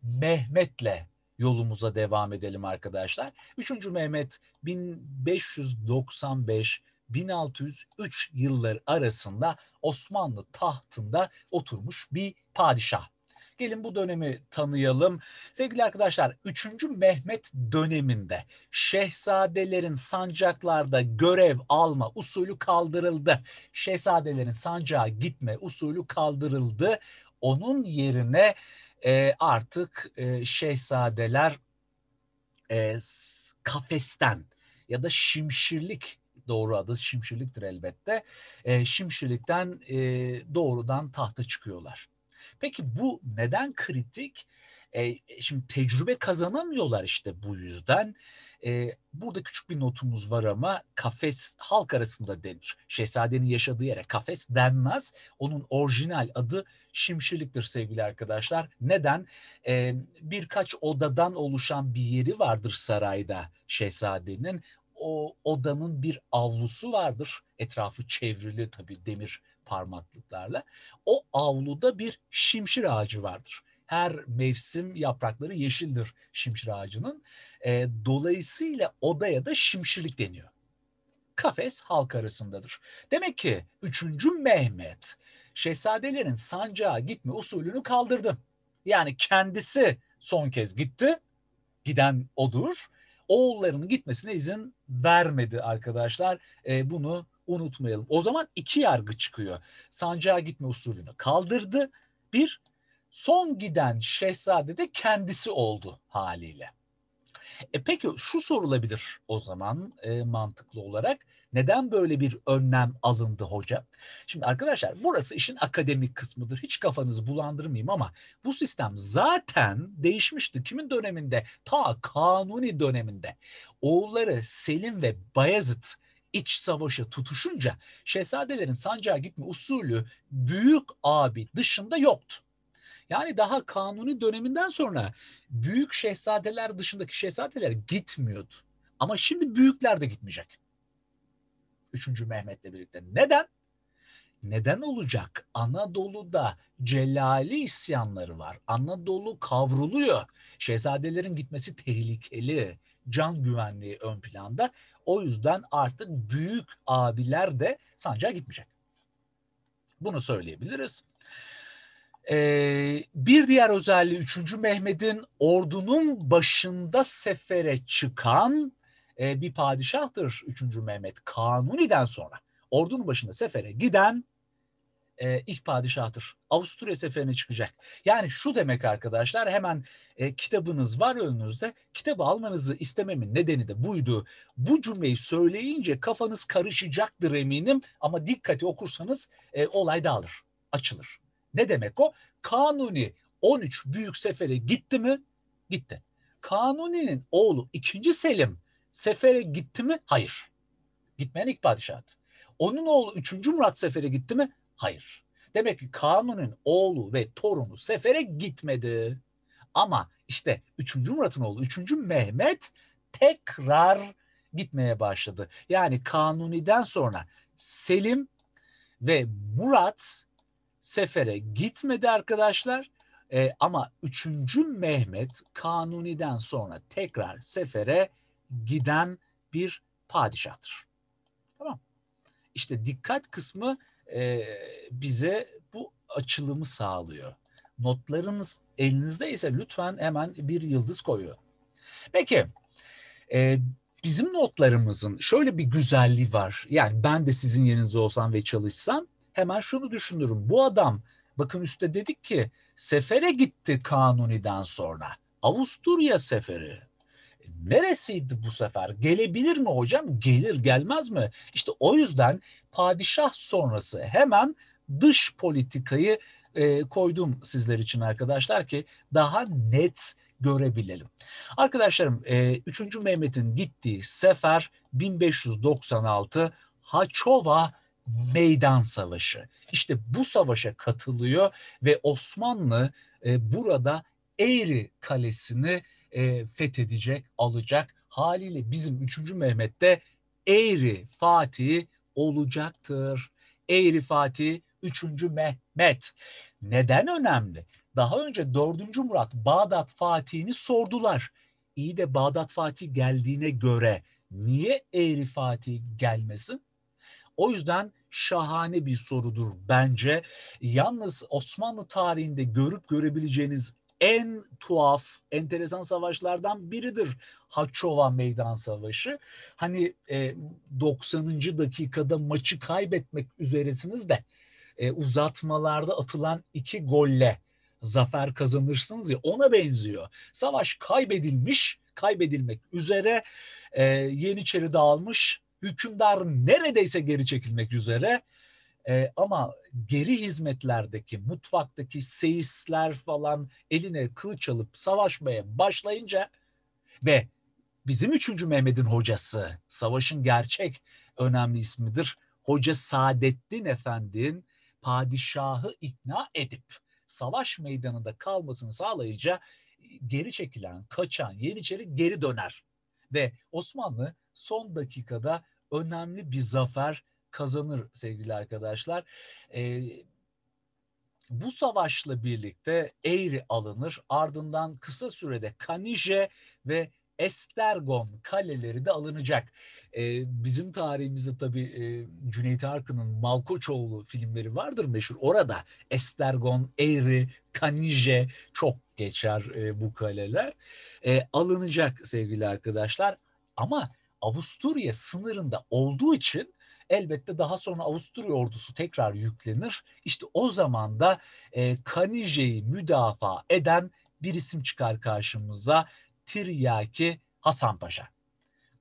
Mehmet'le yolumuza devam edelim arkadaşlar. 3. Mehmet 1595 1603 yılları arasında Osmanlı tahtında oturmuş bir padişah. Gelin bu dönemi tanıyalım. Sevgili arkadaşlar 3. Mehmet döneminde şehzadelerin sancaklarda görev alma usulü kaldırıldı. Şehzadelerin sancağa gitme usulü kaldırıldı. Onun yerine e, artık e, şehzadeler e, kafesten ya da şimşirlik doğru adı Şimşirlik'tir elbette. E, Şimşirlik'ten e, doğrudan tahta çıkıyorlar. Peki bu neden kritik? E, şimdi tecrübe kazanamıyorlar işte bu yüzden. E, burada küçük bir notumuz var ama kafes halk arasında denir. Şehzadenin yaşadığı yere kafes denmez. Onun orijinal adı şimşirliktir sevgili arkadaşlar. Neden? E, birkaç odadan oluşan bir yeri vardır sarayda şehzadenin o odanın bir avlusu vardır. Etrafı çevrili tabii demir parmaklıklarla. O avluda bir şimşir ağacı vardır. Her mevsim yaprakları yeşildir şimşir ağacının. E, dolayısıyla odaya da şimşirlik deniyor. Kafes halk arasındadır. Demek ki 3. Mehmet şehzadelerin sancağa gitme usulünü kaldırdı. Yani kendisi son kez gitti. Giden odur oğullarının gitmesine izin vermedi arkadaşlar. E, bunu unutmayalım. O zaman iki yargı çıkıyor. Sancağa gitme usulünü kaldırdı. Bir, son giden şehzade de kendisi oldu haliyle. E peki şu sorulabilir o zaman e, mantıklı olarak. Neden böyle bir önlem alındı hoca? Şimdi arkadaşlar burası işin akademik kısmıdır. Hiç kafanızı bulandırmayayım ama bu sistem zaten değişmişti. Kimin döneminde? Ta Kanuni döneminde. Oğulları Selim ve Bayezid iç savaşa tutuşunca şehzadelerin sancağa gitme usulü büyük abi dışında yoktu. Yani daha kanuni döneminden sonra büyük şehzadeler dışındaki şehzadeler gitmiyordu. Ama şimdi büyükler de gitmeyecek. 3. Mehmet'le birlikte. Neden? Neden olacak? Anadolu'da celali isyanları var. Anadolu kavruluyor. Şehzadelerin gitmesi tehlikeli. Can güvenliği ön planda. O yüzden artık büyük abiler de sancağa gitmeyecek. Bunu söyleyebiliriz. Ee, bir diğer özelliği 3. Mehmet'in ordunun başında sefere çıkan e, bir padişahtır 3. Mehmet Kanuni'den sonra. Ordunun başında sefere giden e, ilk padişahtır. Avusturya seferine çıkacak. Yani şu demek arkadaşlar hemen e, kitabınız var önünüzde. Kitabı almanızı istememin nedeni de buydu. Bu cümleyi söyleyince kafanız karışacaktır eminim ama dikkati okursanız e, olay dağılır, açılır. Ne demek o? Kanuni 13 büyük sefere gitti mi? Gitti. Kanuni'nin oğlu 2. Selim sefere gitti mi? Hayır. Gitmeyen ilk padişaht. Onun oğlu 3. Murat sefere gitti mi? Hayır. Demek ki Kanun'un oğlu ve torunu sefere gitmedi. Ama işte 3. Murat'ın oğlu 3. Mehmet tekrar gitmeye başladı. Yani Kanuni'den sonra Selim ve Murat sefere gitmedi arkadaşlar. E, ama 3. Mehmet Kanuni'den sonra tekrar sefere giden bir padişahtır. Tamam. İşte dikkat kısmı e, bize bu açılımı sağlıyor. Notlarınız elinizde ise lütfen hemen bir yıldız koyun. Peki e, bizim notlarımızın şöyle bir güzelliği var. Yani ben de sizin yerinizde olsam ve çalışsam hemen şunu düşünürüm. Bu adam bakın üstte dedik ki sefere gitti Kanuni'den sonra. Avusturya seferi neresiydi bu sefer? Gelebilir mi hocam? Gelir gelmez mi? İşte o yüzden padişah sonrası hemen dış politikayı e, koydum sizler için arkadaşlar ki daha net görebilelim. Arkadaşlarım e, 3. Mehmet'in gittiği sefer 1596 Haçova Meydan Savaşı. İşte bu savaşa katılıyor ve Osmanlı e, burada Eğri Kalesi'ni e, fethedecek, alacak. Haliyle bizim 3. Mehmet de Eğri Fatih olacaktır. Eğri Fatih 3. Mehmet. Neden önemli? Daha önce 4. Murat Bağdat Fatih'ini sordular. İyi de Bağdat Fatih geldiğine göre niye Eğri Fatih gelmesin? O yüzden şahane bir sorudur bence. Yalnız Osmanlı tarihinde görüp görebileceğiniz en tuhaf, enteresan savaşlardan biridir Haçova Meydan Savaşı. Hani e, 90. dakikada maçı kaybetmek üzeresiniz de e, uzatmalarda atılan iki golle zafer kazanırsınız ya ona benziyor. Savaş kaybedilmiş, kaybedilmek üzere e, Yeniçeri dağılmış, hükümdar neredeyse geri çekilmek üzere e, ama geri hizmetlerdeki mutfaktaki seyisler falan eline kılıç alıp savaşmaya başlayınca ve bizim üçüncü Mehmet'in hocası, savaşın gerçek önemli ismidir. Hoca Saadettin Efendi'nin padişahı ikna edip savaş meydanında kalmasını sağlayınca e, geri çekilen, kaçan Yeniçeri geri döner. Ve Osmanlı son dakikada önemli bir zafer kazanır sevgili arkadaşlar. E, bu savaşla birlikte Eğri alınır. Ardından kısa sürede Kanije ve Estergon kaleleri de alınacak. Ee, bizim tarihimizde tabii e, Cüneyt Arkın'ın Malkoçoğlu filmleri vardır meşhur. Orada Estergon, Eğri, Kanije çok geçer e, bu kaleler. E, alınacak sevgili arkadaşlar. Ama Avusturya sınırında olduğu için Elbette daha sonra Avusturya ordusu tekrar yüklenir. İşte o zaman da e, Kanije'yi müdafaa eden bir isim çıkar karşımıza. Tiryaki Hasan Paşa.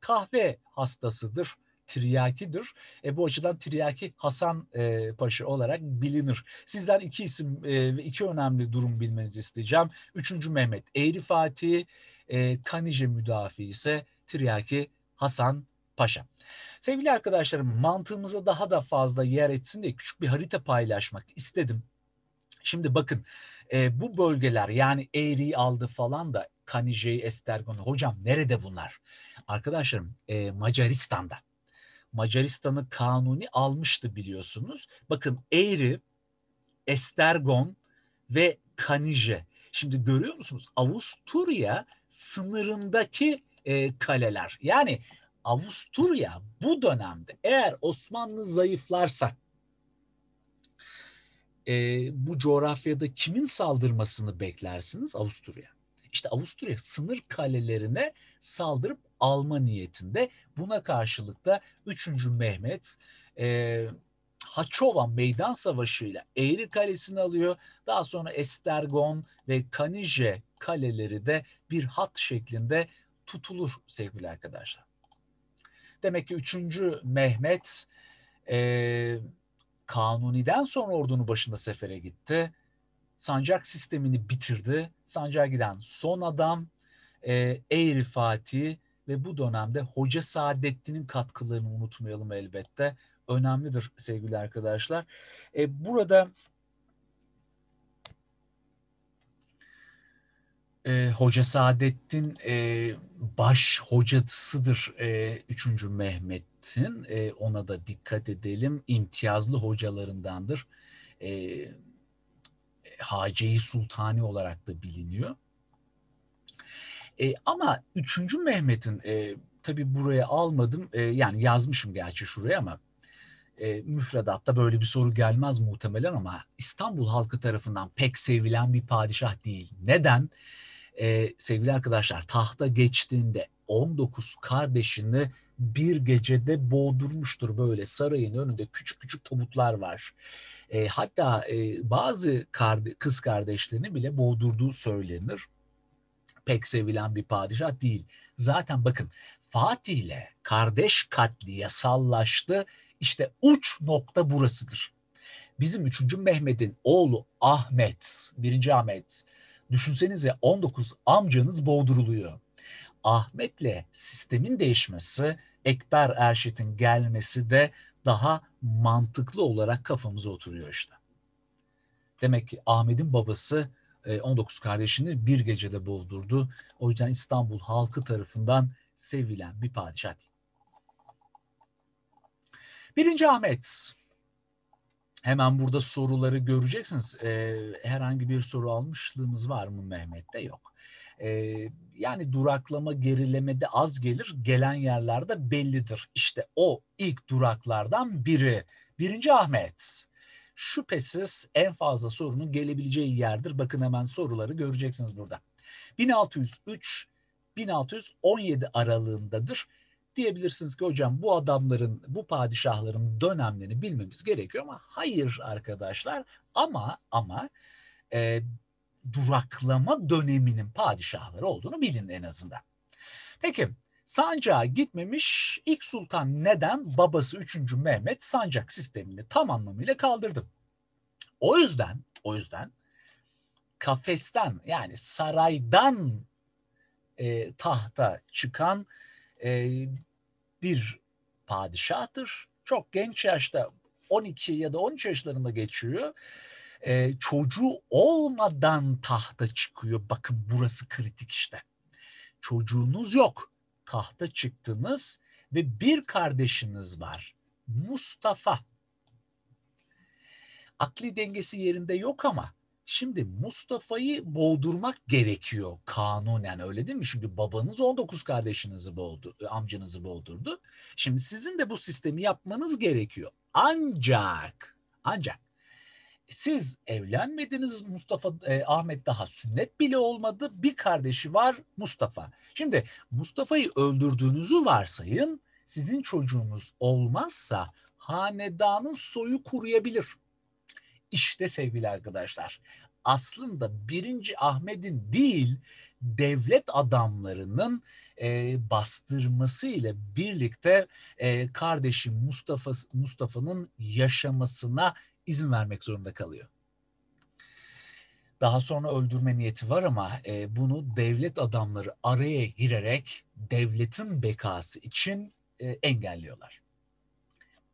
Kahve hastasıdır. Tiryaki'dir. E, bu açıdan Tiryaki Hasan e, Paşa olarak bilinir. Sizden iki isim e, ve iki önemli durum bilmenizi isteyeceğim. Üçüncü Mehmet Eğri Fatih, e, Kanije müdafi ise Tiryaki Hasan Paşa. Sevgili arkadaşlarım mantığımıza daha da fazla yer etsin diye küçük bir harita paylaşmak istedim. Şimdi bakın e, bu bölgeler yani Eğri'yi aldı falan da Kanije'yi, Estergon'u hocam nerede bunlar? Arkadaşlarım e, Macaristan'da. Macaristan'ı kanuni almıştı biliyorsunuz. Bakın Eğri, Estergon ve Kanije. Şimdi görüyor musunuz? Avusturya sınırındaki e, kaleler. Yani Avusturya bu dönemde eğer Osmanlı zayıflarsa e, bu coğrafyada kimin saldırmasını beklersiniz? Avusturya. İşte Avusturya sınır kalelerine saldırıp alma niyetinde. Buna karşılık da 3. Mehmet e, Haçova Meydan Savaşı ile Eğri Kalesi'ni alıyor. Daha sonra Estergon ve Kanije kaleleri de bir hat şeklinde tutulur sevgili arkadaşlar. Demek ki 3. Mehmet e, Kanuni'den sonra ordunun başında sefere gitti. Sancak sistemini bitirdi. Sancağa giden son adam e, Eğri Fatih ve bu dönemde Hoca Saadettin'in katkılarını unutmayalım elbette. Önemlidir sevgili arkadaşlar. E, burada e, Hoca Saadettin e, baş hocasıdır e, 3. Mehmet'in. E, ona da dikkat edelim. İmtiyazlı hocalarındandır. E, Hace-i Sultani olarak da biliniyor. E, ama 3. Mehmet'in e, tabii buraya almadım. E, yani yazmışım gerçi şuraya ama e, müfredatta böyle bir soru gelmez muhtemelen ama İstanbul halkı tarafından pek sevilen bir padişah değil. Neden? Neden? e, sevgili arkadaşlar tahta geçtiğinde 19 kardeşini bir gecede boğdurmuştur böyle sarayın önünde küçük küçük tabutlar var. E, hatta e, bazı karde, kız kardeşlerini bile boğdurduğu söylenir. Pek sevilen bir padişah değil. Zaten bakın Fatih ile kardeş katli yasallaştı. İşte uç nokta burasıdır. Bizim 3. Mehmet'in oğlu Ahmet, 1. Ahmet Düşünsenize 19 amcanız boğduruluyor. Ahmet'le sistemin değişmesi, Ekber Erşit'in gelmesi de daha mantıklı olarak kafamıza oturuyor işte. Demek ki Ahmet'in babası 19 e, kardeşini bir gecede boğdurdu. O yüzden İstanbul halkı tarafından sevilen bir padişah değil. Birinci Ahmet Hemen burada soruları göreceksiniz. E, herhangi bir soru almışlığımız var mı Mehmet'te? Yok. E, yani duraklama gerilemede az gelir. Gelen yerlerde bellidir. İşte o ilk duraklardan biri. Birinci Ahmet şüphesiz en fazla sorunun gelebileceği yerdir. Bakın hemen soruları göreceksiniz burada. 1603 1617 aralığındadır diyebilirsiniz ki hocam bu adamların, bu padişahların dönemlerini bilmemiz gerekiyor ama hayır arkadaşlar ama ama e, duraklama döneminin padişahları olduğunu bilin en azından. Peki sancağa gitmemiş ilk sultan neden babası 3. Mehmet sancak sistemini tam anlamıyla kaldırdı? O yüzden, o yüzden kafesten yani saraydan e, tahta çıkan e, bir padişahtır. Çok genç yaşta 12 ya da 13 yaşlarında geçiyor. E, çocuğu olmadan tahta çıkıyor. Bakın burası kritik işte. Çocuğunuz yok. Tahta çıktınız ve bir kardeşiniz var. Mustafa. Akli dengesi yerinde yok ama Şimdi Mustafa'yı boğdurmak gerekiyor kanunen öyle değil mi? Çünkü babanız 19 kardeşinizi boğdu, amcanızı boğdurdu. Şimdi sizin de bu sistemi yapmanız gerekiyor. Ancak ancak siz evlenmediniz Mustafa e, Ahmet daha sünnet bile olmadı. Bir kardeşi var Mustafa. Şimdi Mustafa'yı öldürdüğünüzü varsayın. Sizin çocuğunuz olmazsa hanedanın soyu kuruyabilir. İşte sevgili arkadaşlar aslında birinci Ahmet'in değil devlet adamlarının e, bastırması ile birlikte e, kardeşi Mustafa Mustafa'nın yaşamasına izin vermek zorunda kalıyor. Daha sonra öldürme niyeti var ama e, bunu devlet adamları araya girerek devletin bekası için e, engelliyorlar.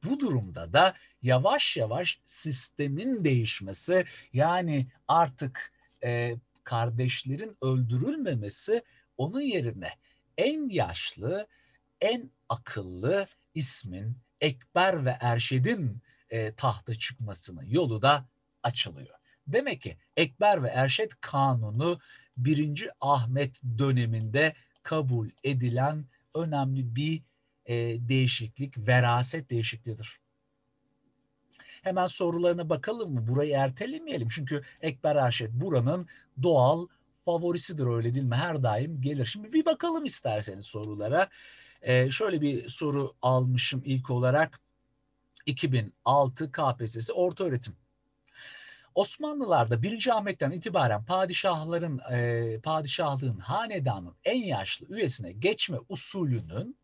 Bu durumda da yavaş yavaş sistemin değişmesi yani artık e, kardeşlerin öldürülmemesi onun yerine en yaşlı, en akıllı ismin Ekber ve Erşed'in e, tahta çıkmasının yolu da açılıyor. Demek ki Ekber ve Erşed kanunu 1. Ahmet döneminde kabul edilen önemli bir e, değişiklik, veraset değişikliğidir. Hemen sorularına bakalım mı? Burayı ertelemeyelim. Çünkü Ekber Arşet buranın doğal favorisidir öyle değil mi? Her daim gelir. Şimdi bir bakalım isterseniz sorulara. Ee, şöyle bir soru almışım ilk olarak. 2006 KPSS orta öğretim. Osmanlılarda 1. Ahmet'ten itibaren padişahların e, padişahlığın hanedanın en yaşlı üyesine geçme usulünün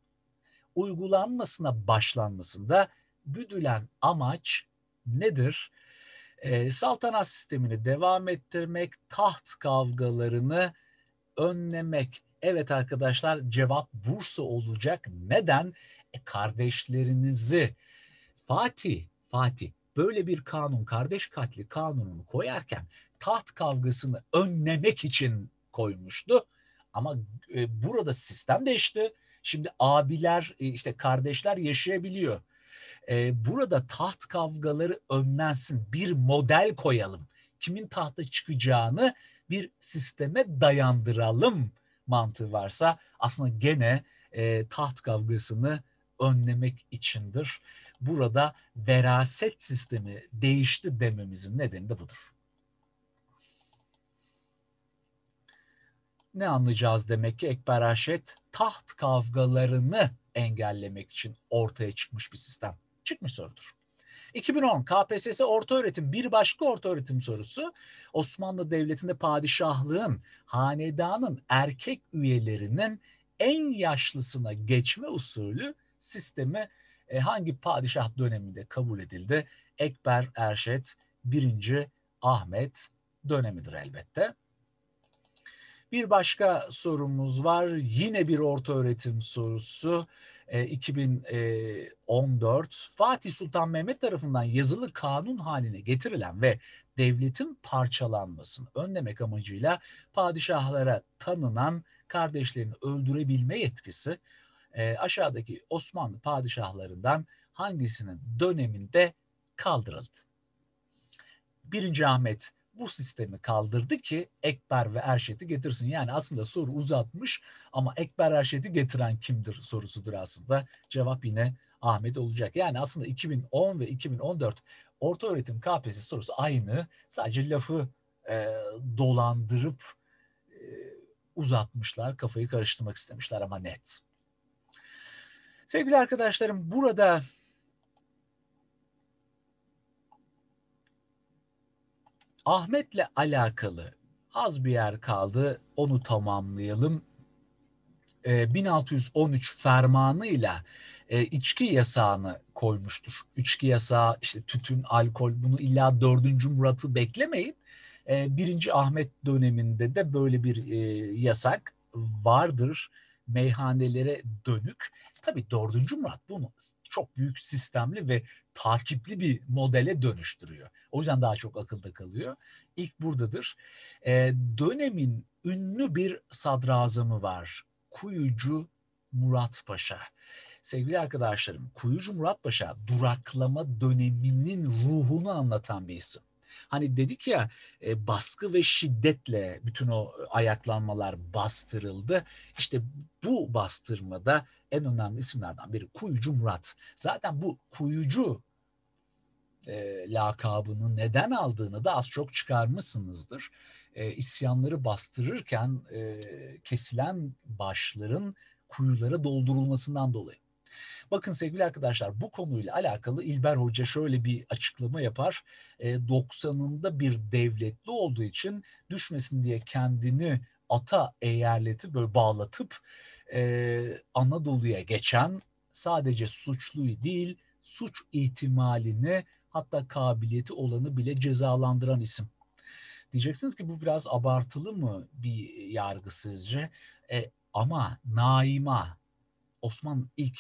uygulanmasına başlanmasında güdülen amaç nedir? E, saltanat sistemini devam ettirmek, taht kavgalarını önlemek. Evet arkadaşlar cevap Bursa olacak. Neden? E, kardeşlerinizi Fatih, Fatih böyle bir kanun, kardeş katli kanununu koyarken taht kavgasını önlemek için koymuştu. Ama e, burada sistem değişti. Şimdi abiler e, işte kardeşler yaşayabiliyor. E, burada taht kavgaları önlensin. Bir model koyalım. Kimin tahta çıkacağını bir sisteme dayandıralım mantığı varsa aslında gene e, taht kavgasını önlemek içindir. Burada veraset sistemi değişti dememizin nedeni de budur. ne anlayacağız demek ki Ekber Aşet taht kavgalarını engellemek için ortaya çıkmış bir sistem. Çıkmış sorudur. 2010 KPSS orta öğretim bir başka orta öğretim sorusu Osmanlı Devleti'nde padişahlığın hanedanın erkek üyelerinin en yaşlısına geçme usulü sistemi e, hangi padişah döneminde kabul edildi? Ekber Erşet 1. Ahmet dönemidir elbette. Bir başka sorumuz var. Yine bir orta öğretim sorusu. E, 2014 e, Fatih Sultan Mehmet tarafından yazılı kanun haline getirilen ve devletin parçalanmasını önlemek amacıyla padişahlara tanınan kardeşlerini öldürebilme yetkisi e, aşağıdaki Osmanlı padişahlarından hangisinin döneminde kaldırıldı? Birinci Ahmet bu sistemi kaldırdı ki Ekber ve Erşet'i getirsin. Yani aslında soru uzatmış ama Ekber Erşet'i getiren kimdir sorusudur aslında. Cevap yine Ahmet olacak. Yani aslında 2010 ve 2014 orta öğretim KPSS sorusu aynı. Sadece lafı e, dolandırıp e, uzatmışlar, kafayı karıştırmak istemişler ama net. Sevgili arkadaşlarım burada Ahmet'le alakalı az bir yer kaldı. Onu tamamlayalım. E, ee, 1613 fermanıyla e, içki yasağını koymuştur. İçki yasağı, işte tütün, alkol bunu illa 4. Murat'ı beklemeyin. E, ee, 1. Ahmet döneminde de böyle bir e, yasak vardır meyhanelere dönük. Tabii 4. Murat bunu çok büyük sistemli ve takipli bir modele dönüştürüyor. O yüzden daha çok akılda kalıyor. İlk buradadır. E, dönemin ünlü bir sadrazamı var. Kuyucu Murat Paşa. Sevgili arkadaşlarım, Kuyucu Murat Paşa duraklama döneminin ruhunu anlatan bir isim. Hani dedik ya e, baskı ve şiddetle bütün o e, ayaklanmalar bastırıldı. İşte bu bastırmada en önemli isimlerden biri Kuyucu Murat. Zaten bu Kuyucu e, lakabını neden aldığını da az çok çıkarmışsınızdır. E, isyanları bastırırken e, kesilen başların kuyulara doldurulmasından dolayı. Bakın sevgili arkadaşlar bu konuyla alakalı İlber Hoca şöyle bir açıklama yapar. E, 90'ında bir devletli olduğu için düşmesin diye kendini ata eyaleti böyle bağlatıp e, Anadolu'ya geçen sadece suçluyu değil suç ihtimalini hatta kabiliyeti olanı bile cezalandıran isim. Diyeceksiniz ki bu biraz abartılı mı bir yargı sizce? E, ama Naima, Osman'ın ilk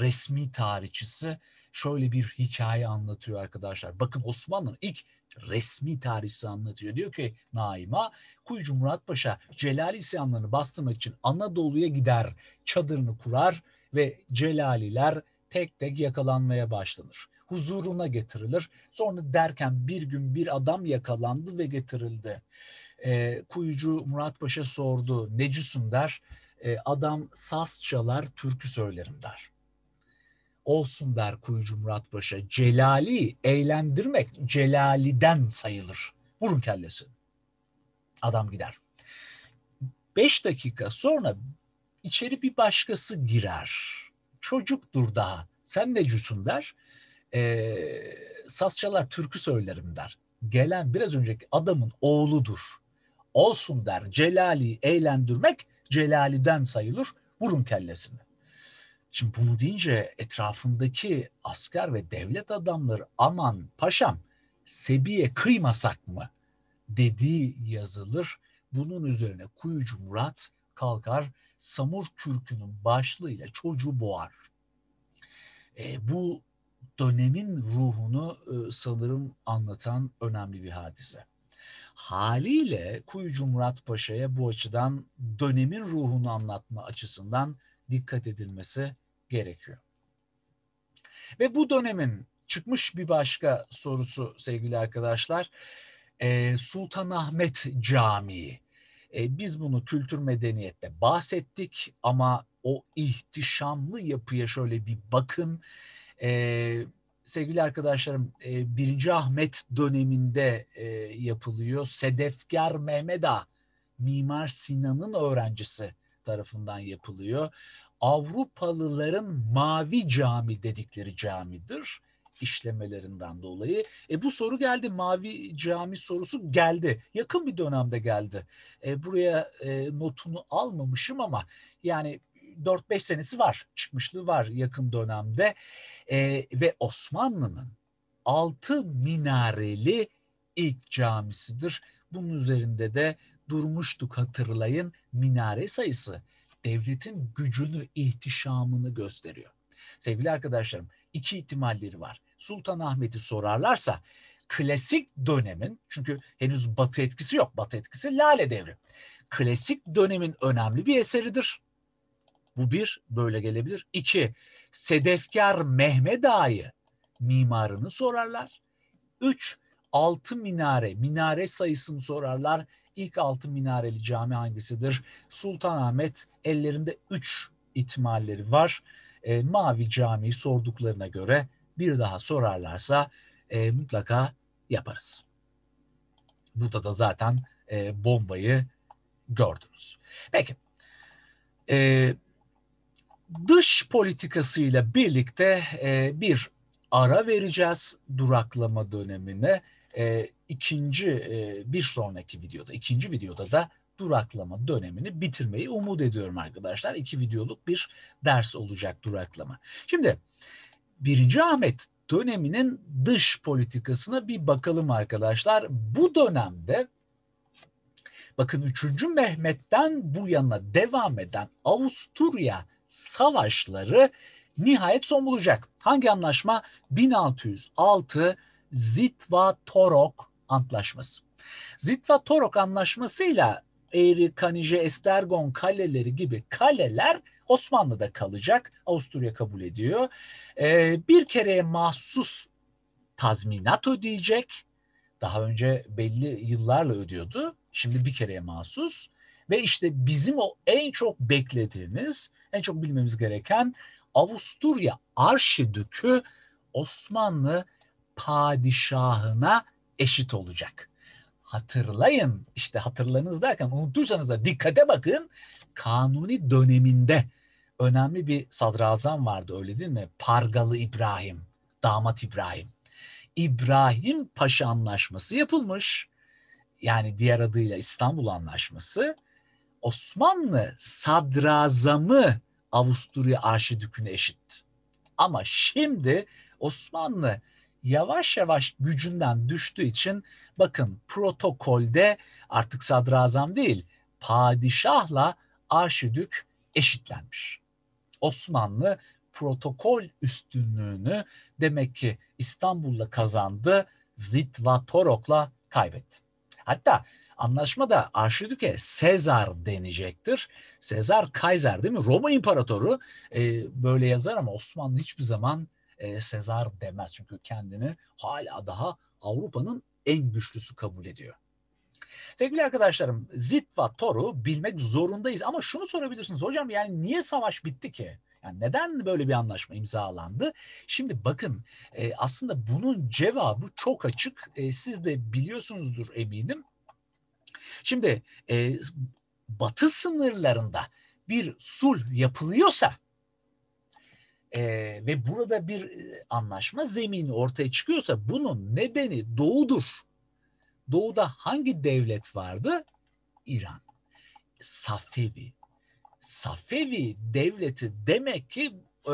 resmi tarihçisi şöyle bir hikaye anlatıyor arkadaşlar. Bakın Osmanlı'nın ilk resmi tarihçisi anlatıyor. Diyor ki Naima, Kuyucu Murat Paşa Celali isyanlarını bastırmak için Anadolu'ya gider, çadırını kurar ve Celaliler tek tek yakalanmaya başlanır. Huzuruna getirilir. Sonra derken bir gün bir adam yakalandı ve getirildi. E, kuyucu Murat Paşa sordu, necisun der. E, adam saz çalar, türkü söylerim der olsun der Kuyucu Murat Paşa. Celali eğlendirmek celaliden sayılır. Vurun kellesi. Adam gider. Beş dakika sonra içeri bir başkası girer. Çocuktur daha. Sen de necusun der. Ee, sasçalar türkü söylerim der. Gelen biraz önceki adamın oğludur. Olsun der. Celali eğlendirmek celaliden sayılır. Vurun kellesini. Şimdi bunu deyince etrafındaki asker ve devlet adamları aman paşam Sebi'ye kıymasak mı dediği yazılır. Bunun üzerine Kuyucu Murat kalkar samur kürkünün başlığıyla çocuğu boğar. E, bu dönemin ruhunu e, sanırım anlatan önemli bir hadise. Haliyle Kuyucu Murat Paşa'ya bu açıdan dönemin ruhunu anlatma açısından dikkat edilmesi gerekiyor. Ve bu dönemin çıkmış bir başka sorusu sevgili arkadaşlar. E, Sultanahmet Camii. E, biz bunu kültür medeniyette bahsettik ama o ihtişamlı yapıya şöyle bir bakın. E, sevgili arkadaşlarım, birinci Ahmet döneminde yapılıyor. Sedefkar Mehmeda Mimar Sinan'ın öğrencisi tarafından yapılıyor. Avrupalıların mavi cami dedikleri camidir işlemelerinden dolayı. E bu soru geldi, mavi cami sorusu geldi. Yakın bir dönemde geldi. E, buraya e, notunu almamışım ama yani 4-5 senesi var, çıkmışlığı var yakın dönemde. E, ve Osmanlı'nın altı minareli ilk camisidir. Bunun üzerinde de durmuştuk hatırlayın minare sayısı devletin gücünü, ihtişamını gösteriyor. Sevgili arkadaşlarım, iki ihtimalleri var. Sultan Ahmet'i sorarlarsa klasik dönemin çünkü henüz Batı etkisi yok. Batı etkisi Lale Devri. Klasik dönemin önemli bir eseridir. Bu bir böyle gelebilir. İki, Sedefkar Mehmet Ağa'yı mimarını sorarlar. Üç, altı minare, minare sayısını sorarlar. İlk altı minareli cami hangisidir? Sultanahmet ellerinde üç ihtimalleri var. E, Mavi Cami'yi sorduklarına göre bir daha sorarlarsa e, mutlaka yaparız. Burada da zaten e, bombayı gördünüz. Peki. E, dış politikasıyla birlikte e, bir ara vereceğiz duraklama dönemine e, ikinci e, bir sonraki videoda, ikinci videoda da duraklama dönemini bitirmeyi umut ediyorum arkadaşlar. İki videoluk bir ders olacak duraklama. Şimdi birinci Ahmet döneminin dış politikasına bir bakalım arkadaşlar. Bu dönemde bakın 3. Mehmet'ten bu yana devam eden Avusturya savaşları nihayet son bulacak. Hangi anlaşma? 1606 Zitva-Torok Antlaşması. Zitva-Torok Anlaşması'yla Eğri, Kanije, Estergon kaleleri gibi kaleler Osmanlı'da kalacak. Avusturya kabul ediyor. Ee, bir kereye mahsus tazminat ödeyecek. Daha önce belli yıllarla ödüyordu. Şimdi bir kereye mahsus. Ve işte bizim o en çok beklediğimiz, en çok bilmemiz gereken Avusturya Arşidük'ü Osmanlı padişahına eşit olacak. Hatırlayın işte hatırlarınız derken unutursanız da dikkate bakın kanuni döneminde önemli bir sadrazam vardı öyle değil mi? Pargalı İbrahim, damat İbrahim. İbrahim Paşa Anlaşması yapılmış. Yani diğer adıyla İstanbul Anlaşması. Osmanlı sadrazamı Avusturya Arşidükü'ne eşitti. Ama şimdi Osmanlı yavaş yavaş gücünden düştüğü için bakın protokolde artık sadrazam değil padişahla arşidük eşitlenmiş. Osmanlı protokol üstünlüğünü demek ki İstanbul'la kazandı, Zitvatorok'la kaybetti. Hatta anlaşma da Arşidük'e Sezar denecektir. Sezar Kaiser değil mi? Roma İmparatoru e, böyle yazar ama Osmanlı hiçbir zaman e, Sezar demez. Çünkü kendini hala daha Avrupa'nın en güçlüsü kabul ediyor. Sevgili arkadaşlarım Zitva Tor'u bilmek zorundayız ama şunu sorabilirsiniz hocam yani niye savaş bitti ki? Yani neden böyle bir anlaşma imzalandı? Şimdi bakın e, aslında bunun cevabı çok açık. E, siz de biliyorsunuzdur eminim. Şimdi e, batı sınırlarında bir sul yapılıyorsa e, ve burada bir anlaşma zemini ortaya çıkıyorsa bunun nedeni doğudur. Doğuda hangi devlet vardı? İran. Safevi. Safevi devleti demek ki e,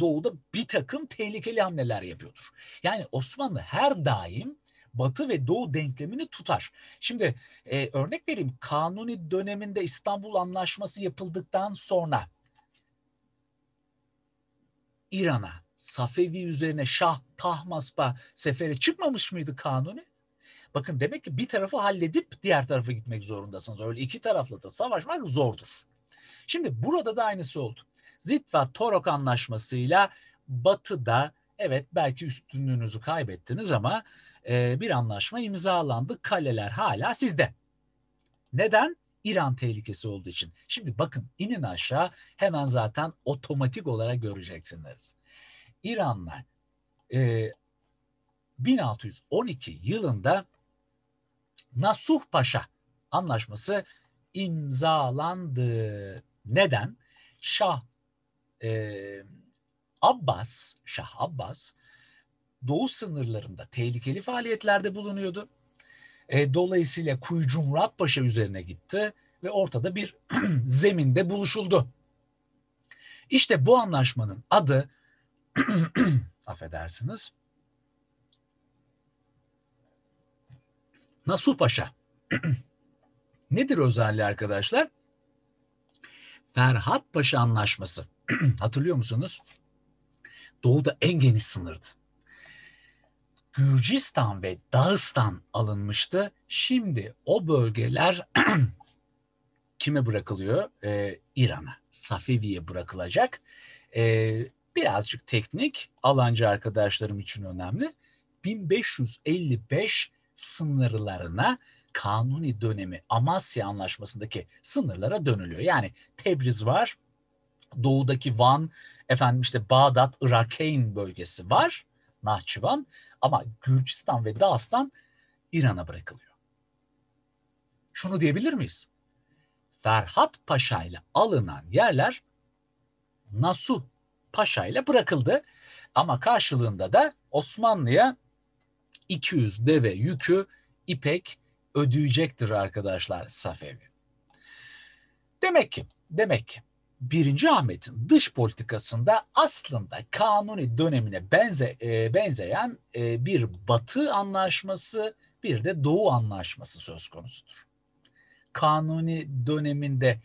doğuda bir takım tehlikeli hamleler yapıyordur. Yani Osmanlı her daim Batı ve Doğu denklemini tutar. Şimdi e, örnek vereyim Kanuni döneminde İstanbul Anlaşması yapıldıktan sonra İran'a, Safevi üzerine Şah Tahmasp'a sefere çıkmamış mıydı Kanuni? Bakın demek ki bir tarafı halledip diğer tarafa gitmek zorundasınız. Öyle iki tarafla da savaşmak zordur. Şimdi burada da aynısı oldu. Zitva Torok anlaşmasıyla Batı'da evet belki üstünlüğünüzü kaybettiniz ama e, bir anlaşma imzalandı. Kaleler hala sizde. Neden? İran tehlikesi olduğu için. Şimdi bakın inin aşağı hemen zaten otomatik olarak göreceksiniz. İran'la e, 1612 yılında Nasuh Paşa anlaşması imzalandı. Neden? Şah e, Abbas, Şah Abbas Doğu sınırlarında tehlikeli faaliyetlerde bulunuyordu e, dolayısıyla Kuyucu Murat üzerine gitti ve ortada bir zeminde buluşuldu. İşte bu anlaşmanın adı affedersiniz Nasuh Paşa. Nedir özelliği arkadaşlar? Ferhat Paşa Anlaşması. Hatırlıyor musunuz? Doğu'da en geniş sınırdı. Gürcistan ve Dağıstan alınmıştı. Şimdi o bölgeler kime bırakılıyor? Ee, İran'a, Safevi'ye bırakılacak. Ee, birazcık teknik, alancı arkadaşlarım için önemli. 1555 sınırlarına Kanuni dönemi Amasya Anlaşması'ndaki sınırlara dönülüyor. Yani Tebriz var, doğudaki Van, efendim işte Bağdat, Irakayn bölgesi var, Nahçıvan. Ama Gürcistan ve Dağıstan İran'a bırakılıyor. Şunu diyebilir miyiz? Ferhat Paşa ile alınan yerler Nasu Paşa ile bırakıldı. Ama karşılığında da Osmanlı'ya 200 deve yükü ipek ödeyecektir arkadaşlar Safevi. Demek ki, demek ki birinci Ahmet'in dış politikasında aslında Kanuni dönemine benze, e, benzeyen e, bir Batı anlaşması bir de Doğu anlaşması söz konusudur. Kanuni döneminde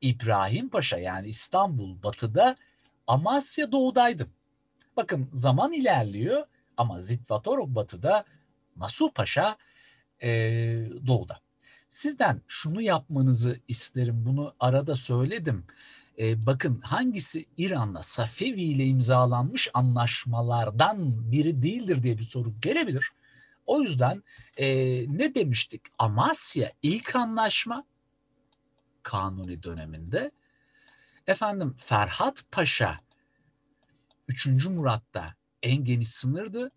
İbrahim Paşa yani İstanbul batıda Amasya doğudaydı. Bakın zaman ilerliyor ama Zitvatorok batıda Nasuh Paşa e, doğuda. Sizden şunu yapmanızı isterim bunu arada söyledim e, bakın hangisi İran'la Safevi ile imzalanmış anlaşmalardan biri değildir diye bir soru gelebilir. O yüzden e, ne demiştik? Amasya ilk anlaşma Kanuni döneminde. Efendim Ferhat Paşa 3. Murat'ta en geniş sınırdı.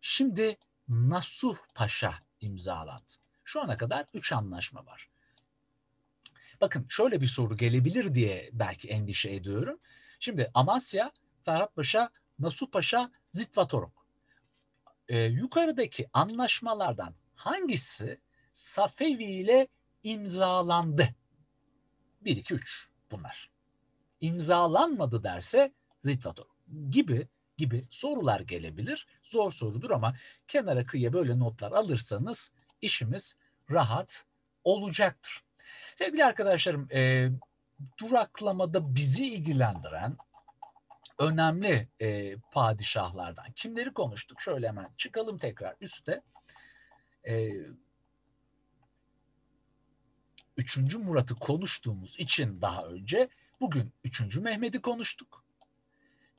Şimdi Nasuh Paşa imzalandı. Şu ana kadar 3 anlaşma var. Bakın şöyle bir soru gelebilir diye belki endişe ediyorum. Şimdi Amasya, Ferhat Paşa, Nasuh Paşa, Zitvatorok. Ee, yukarıdaki anlaşmalardan hangisi Safevi ile imzalandı? 1, 2, 3 bunlar. İmzalanmadı derse Zitvatorok gibi gibi sorular gelebilir. Zor sorudur ama kenara kıyıya böyle notlar alırsanız işimiz rahat olacaktır. Sevgili arkadaşlarım, e, duraklamada bizi ilgilendiren önemli e, padişahlardan kimleri konuştuk? Şöyle hemen çıkalım tekrar üste. E, Üçüncü Murat'ı konuştuğumuz için daha önce bugün Üçüncü Mehmet'i konuştuk.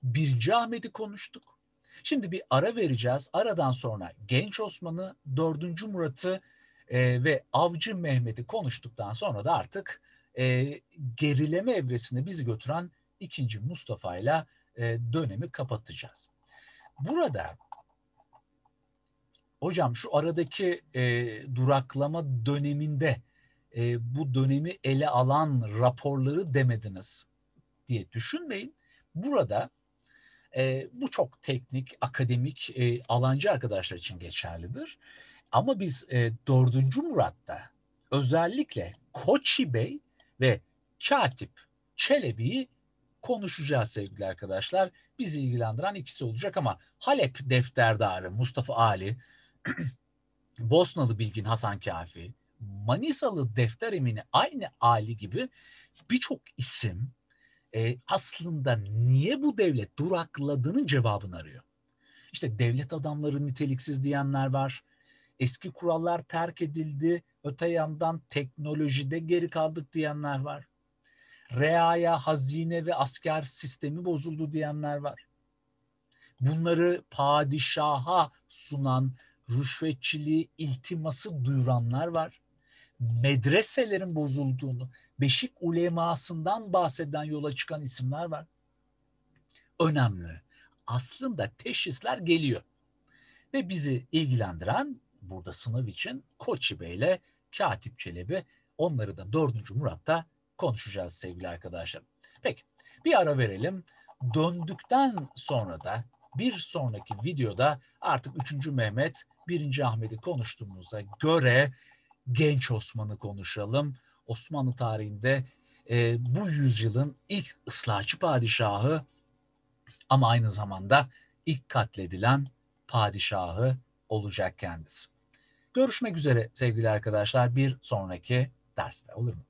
Birinci Ahmet'i konuştuk. Şimdi bir ara vereceğiz. Aradan sonra Genç Osman'ı, Dördüncü Murat'ı ee, ve Avcı Mehmet'i konuştuktan sonra da artık e, gerileme evresine bizi götüren ikinci Mustafa ile e, dönemi kapatacağız. Burada hocam şu aradaki e, duraklama döneminde e, bu dönemi ele alan raporları demediniz diye düşünmeyin. Burada e, bu çok teknik, akademik, e, alancı arkadaşlar için geçerlidir. Ama biz e, 4. Murat'ta özellikle Koçi Bey ve Katip Çelebi'yi konuşacağız sevgili arkadaşlar. Bizi ilgilendiren ikisi olacak ama Halep defterdarı Mustafa Ali, Bosnalı Bilgin Hasan Kafi, Manisalı defter emini aynı Ali gibi birçok isim e, aslında niye bu devlet durakladığının cevabını arıyor. İşte devlet adamları niteliksiz diyenler var eski kurallar terk edildi, öte yandan teknolojide geri kaldık diyenler var. Reaya, hazine ve asker sistemi bozuldu diyenler var. Bunları padişaha sunan, rüşvetçiliği iltiması duyuranlar var. Medreselerin bozulduğunu, beşik ulemasından bahseden yola çıkan isimler var. Önemli. Aslında teşhisler geliyor. Ve bizi ilgilendiren burada sınav için Koçi Bey'le Katip Çelebi onları da 4. Murat'ta konuşacağız sevgili arkadaşlar. Peki bir ara verelim. Döndükten sonra da bir sonraki videoda artık 3. Mehmet 1. Ahmet'i konuştuğumuza göre genç Osman'ı konuşalım. Osmanlı tarihinde e, bu yüzyılın ilk ıslahçı padişahı ama aynı zamanda ilk katledilen padişahı olacak kendisi. Görüşmek üzere sevgili arkadaşlar bir sonraki derste olur mu?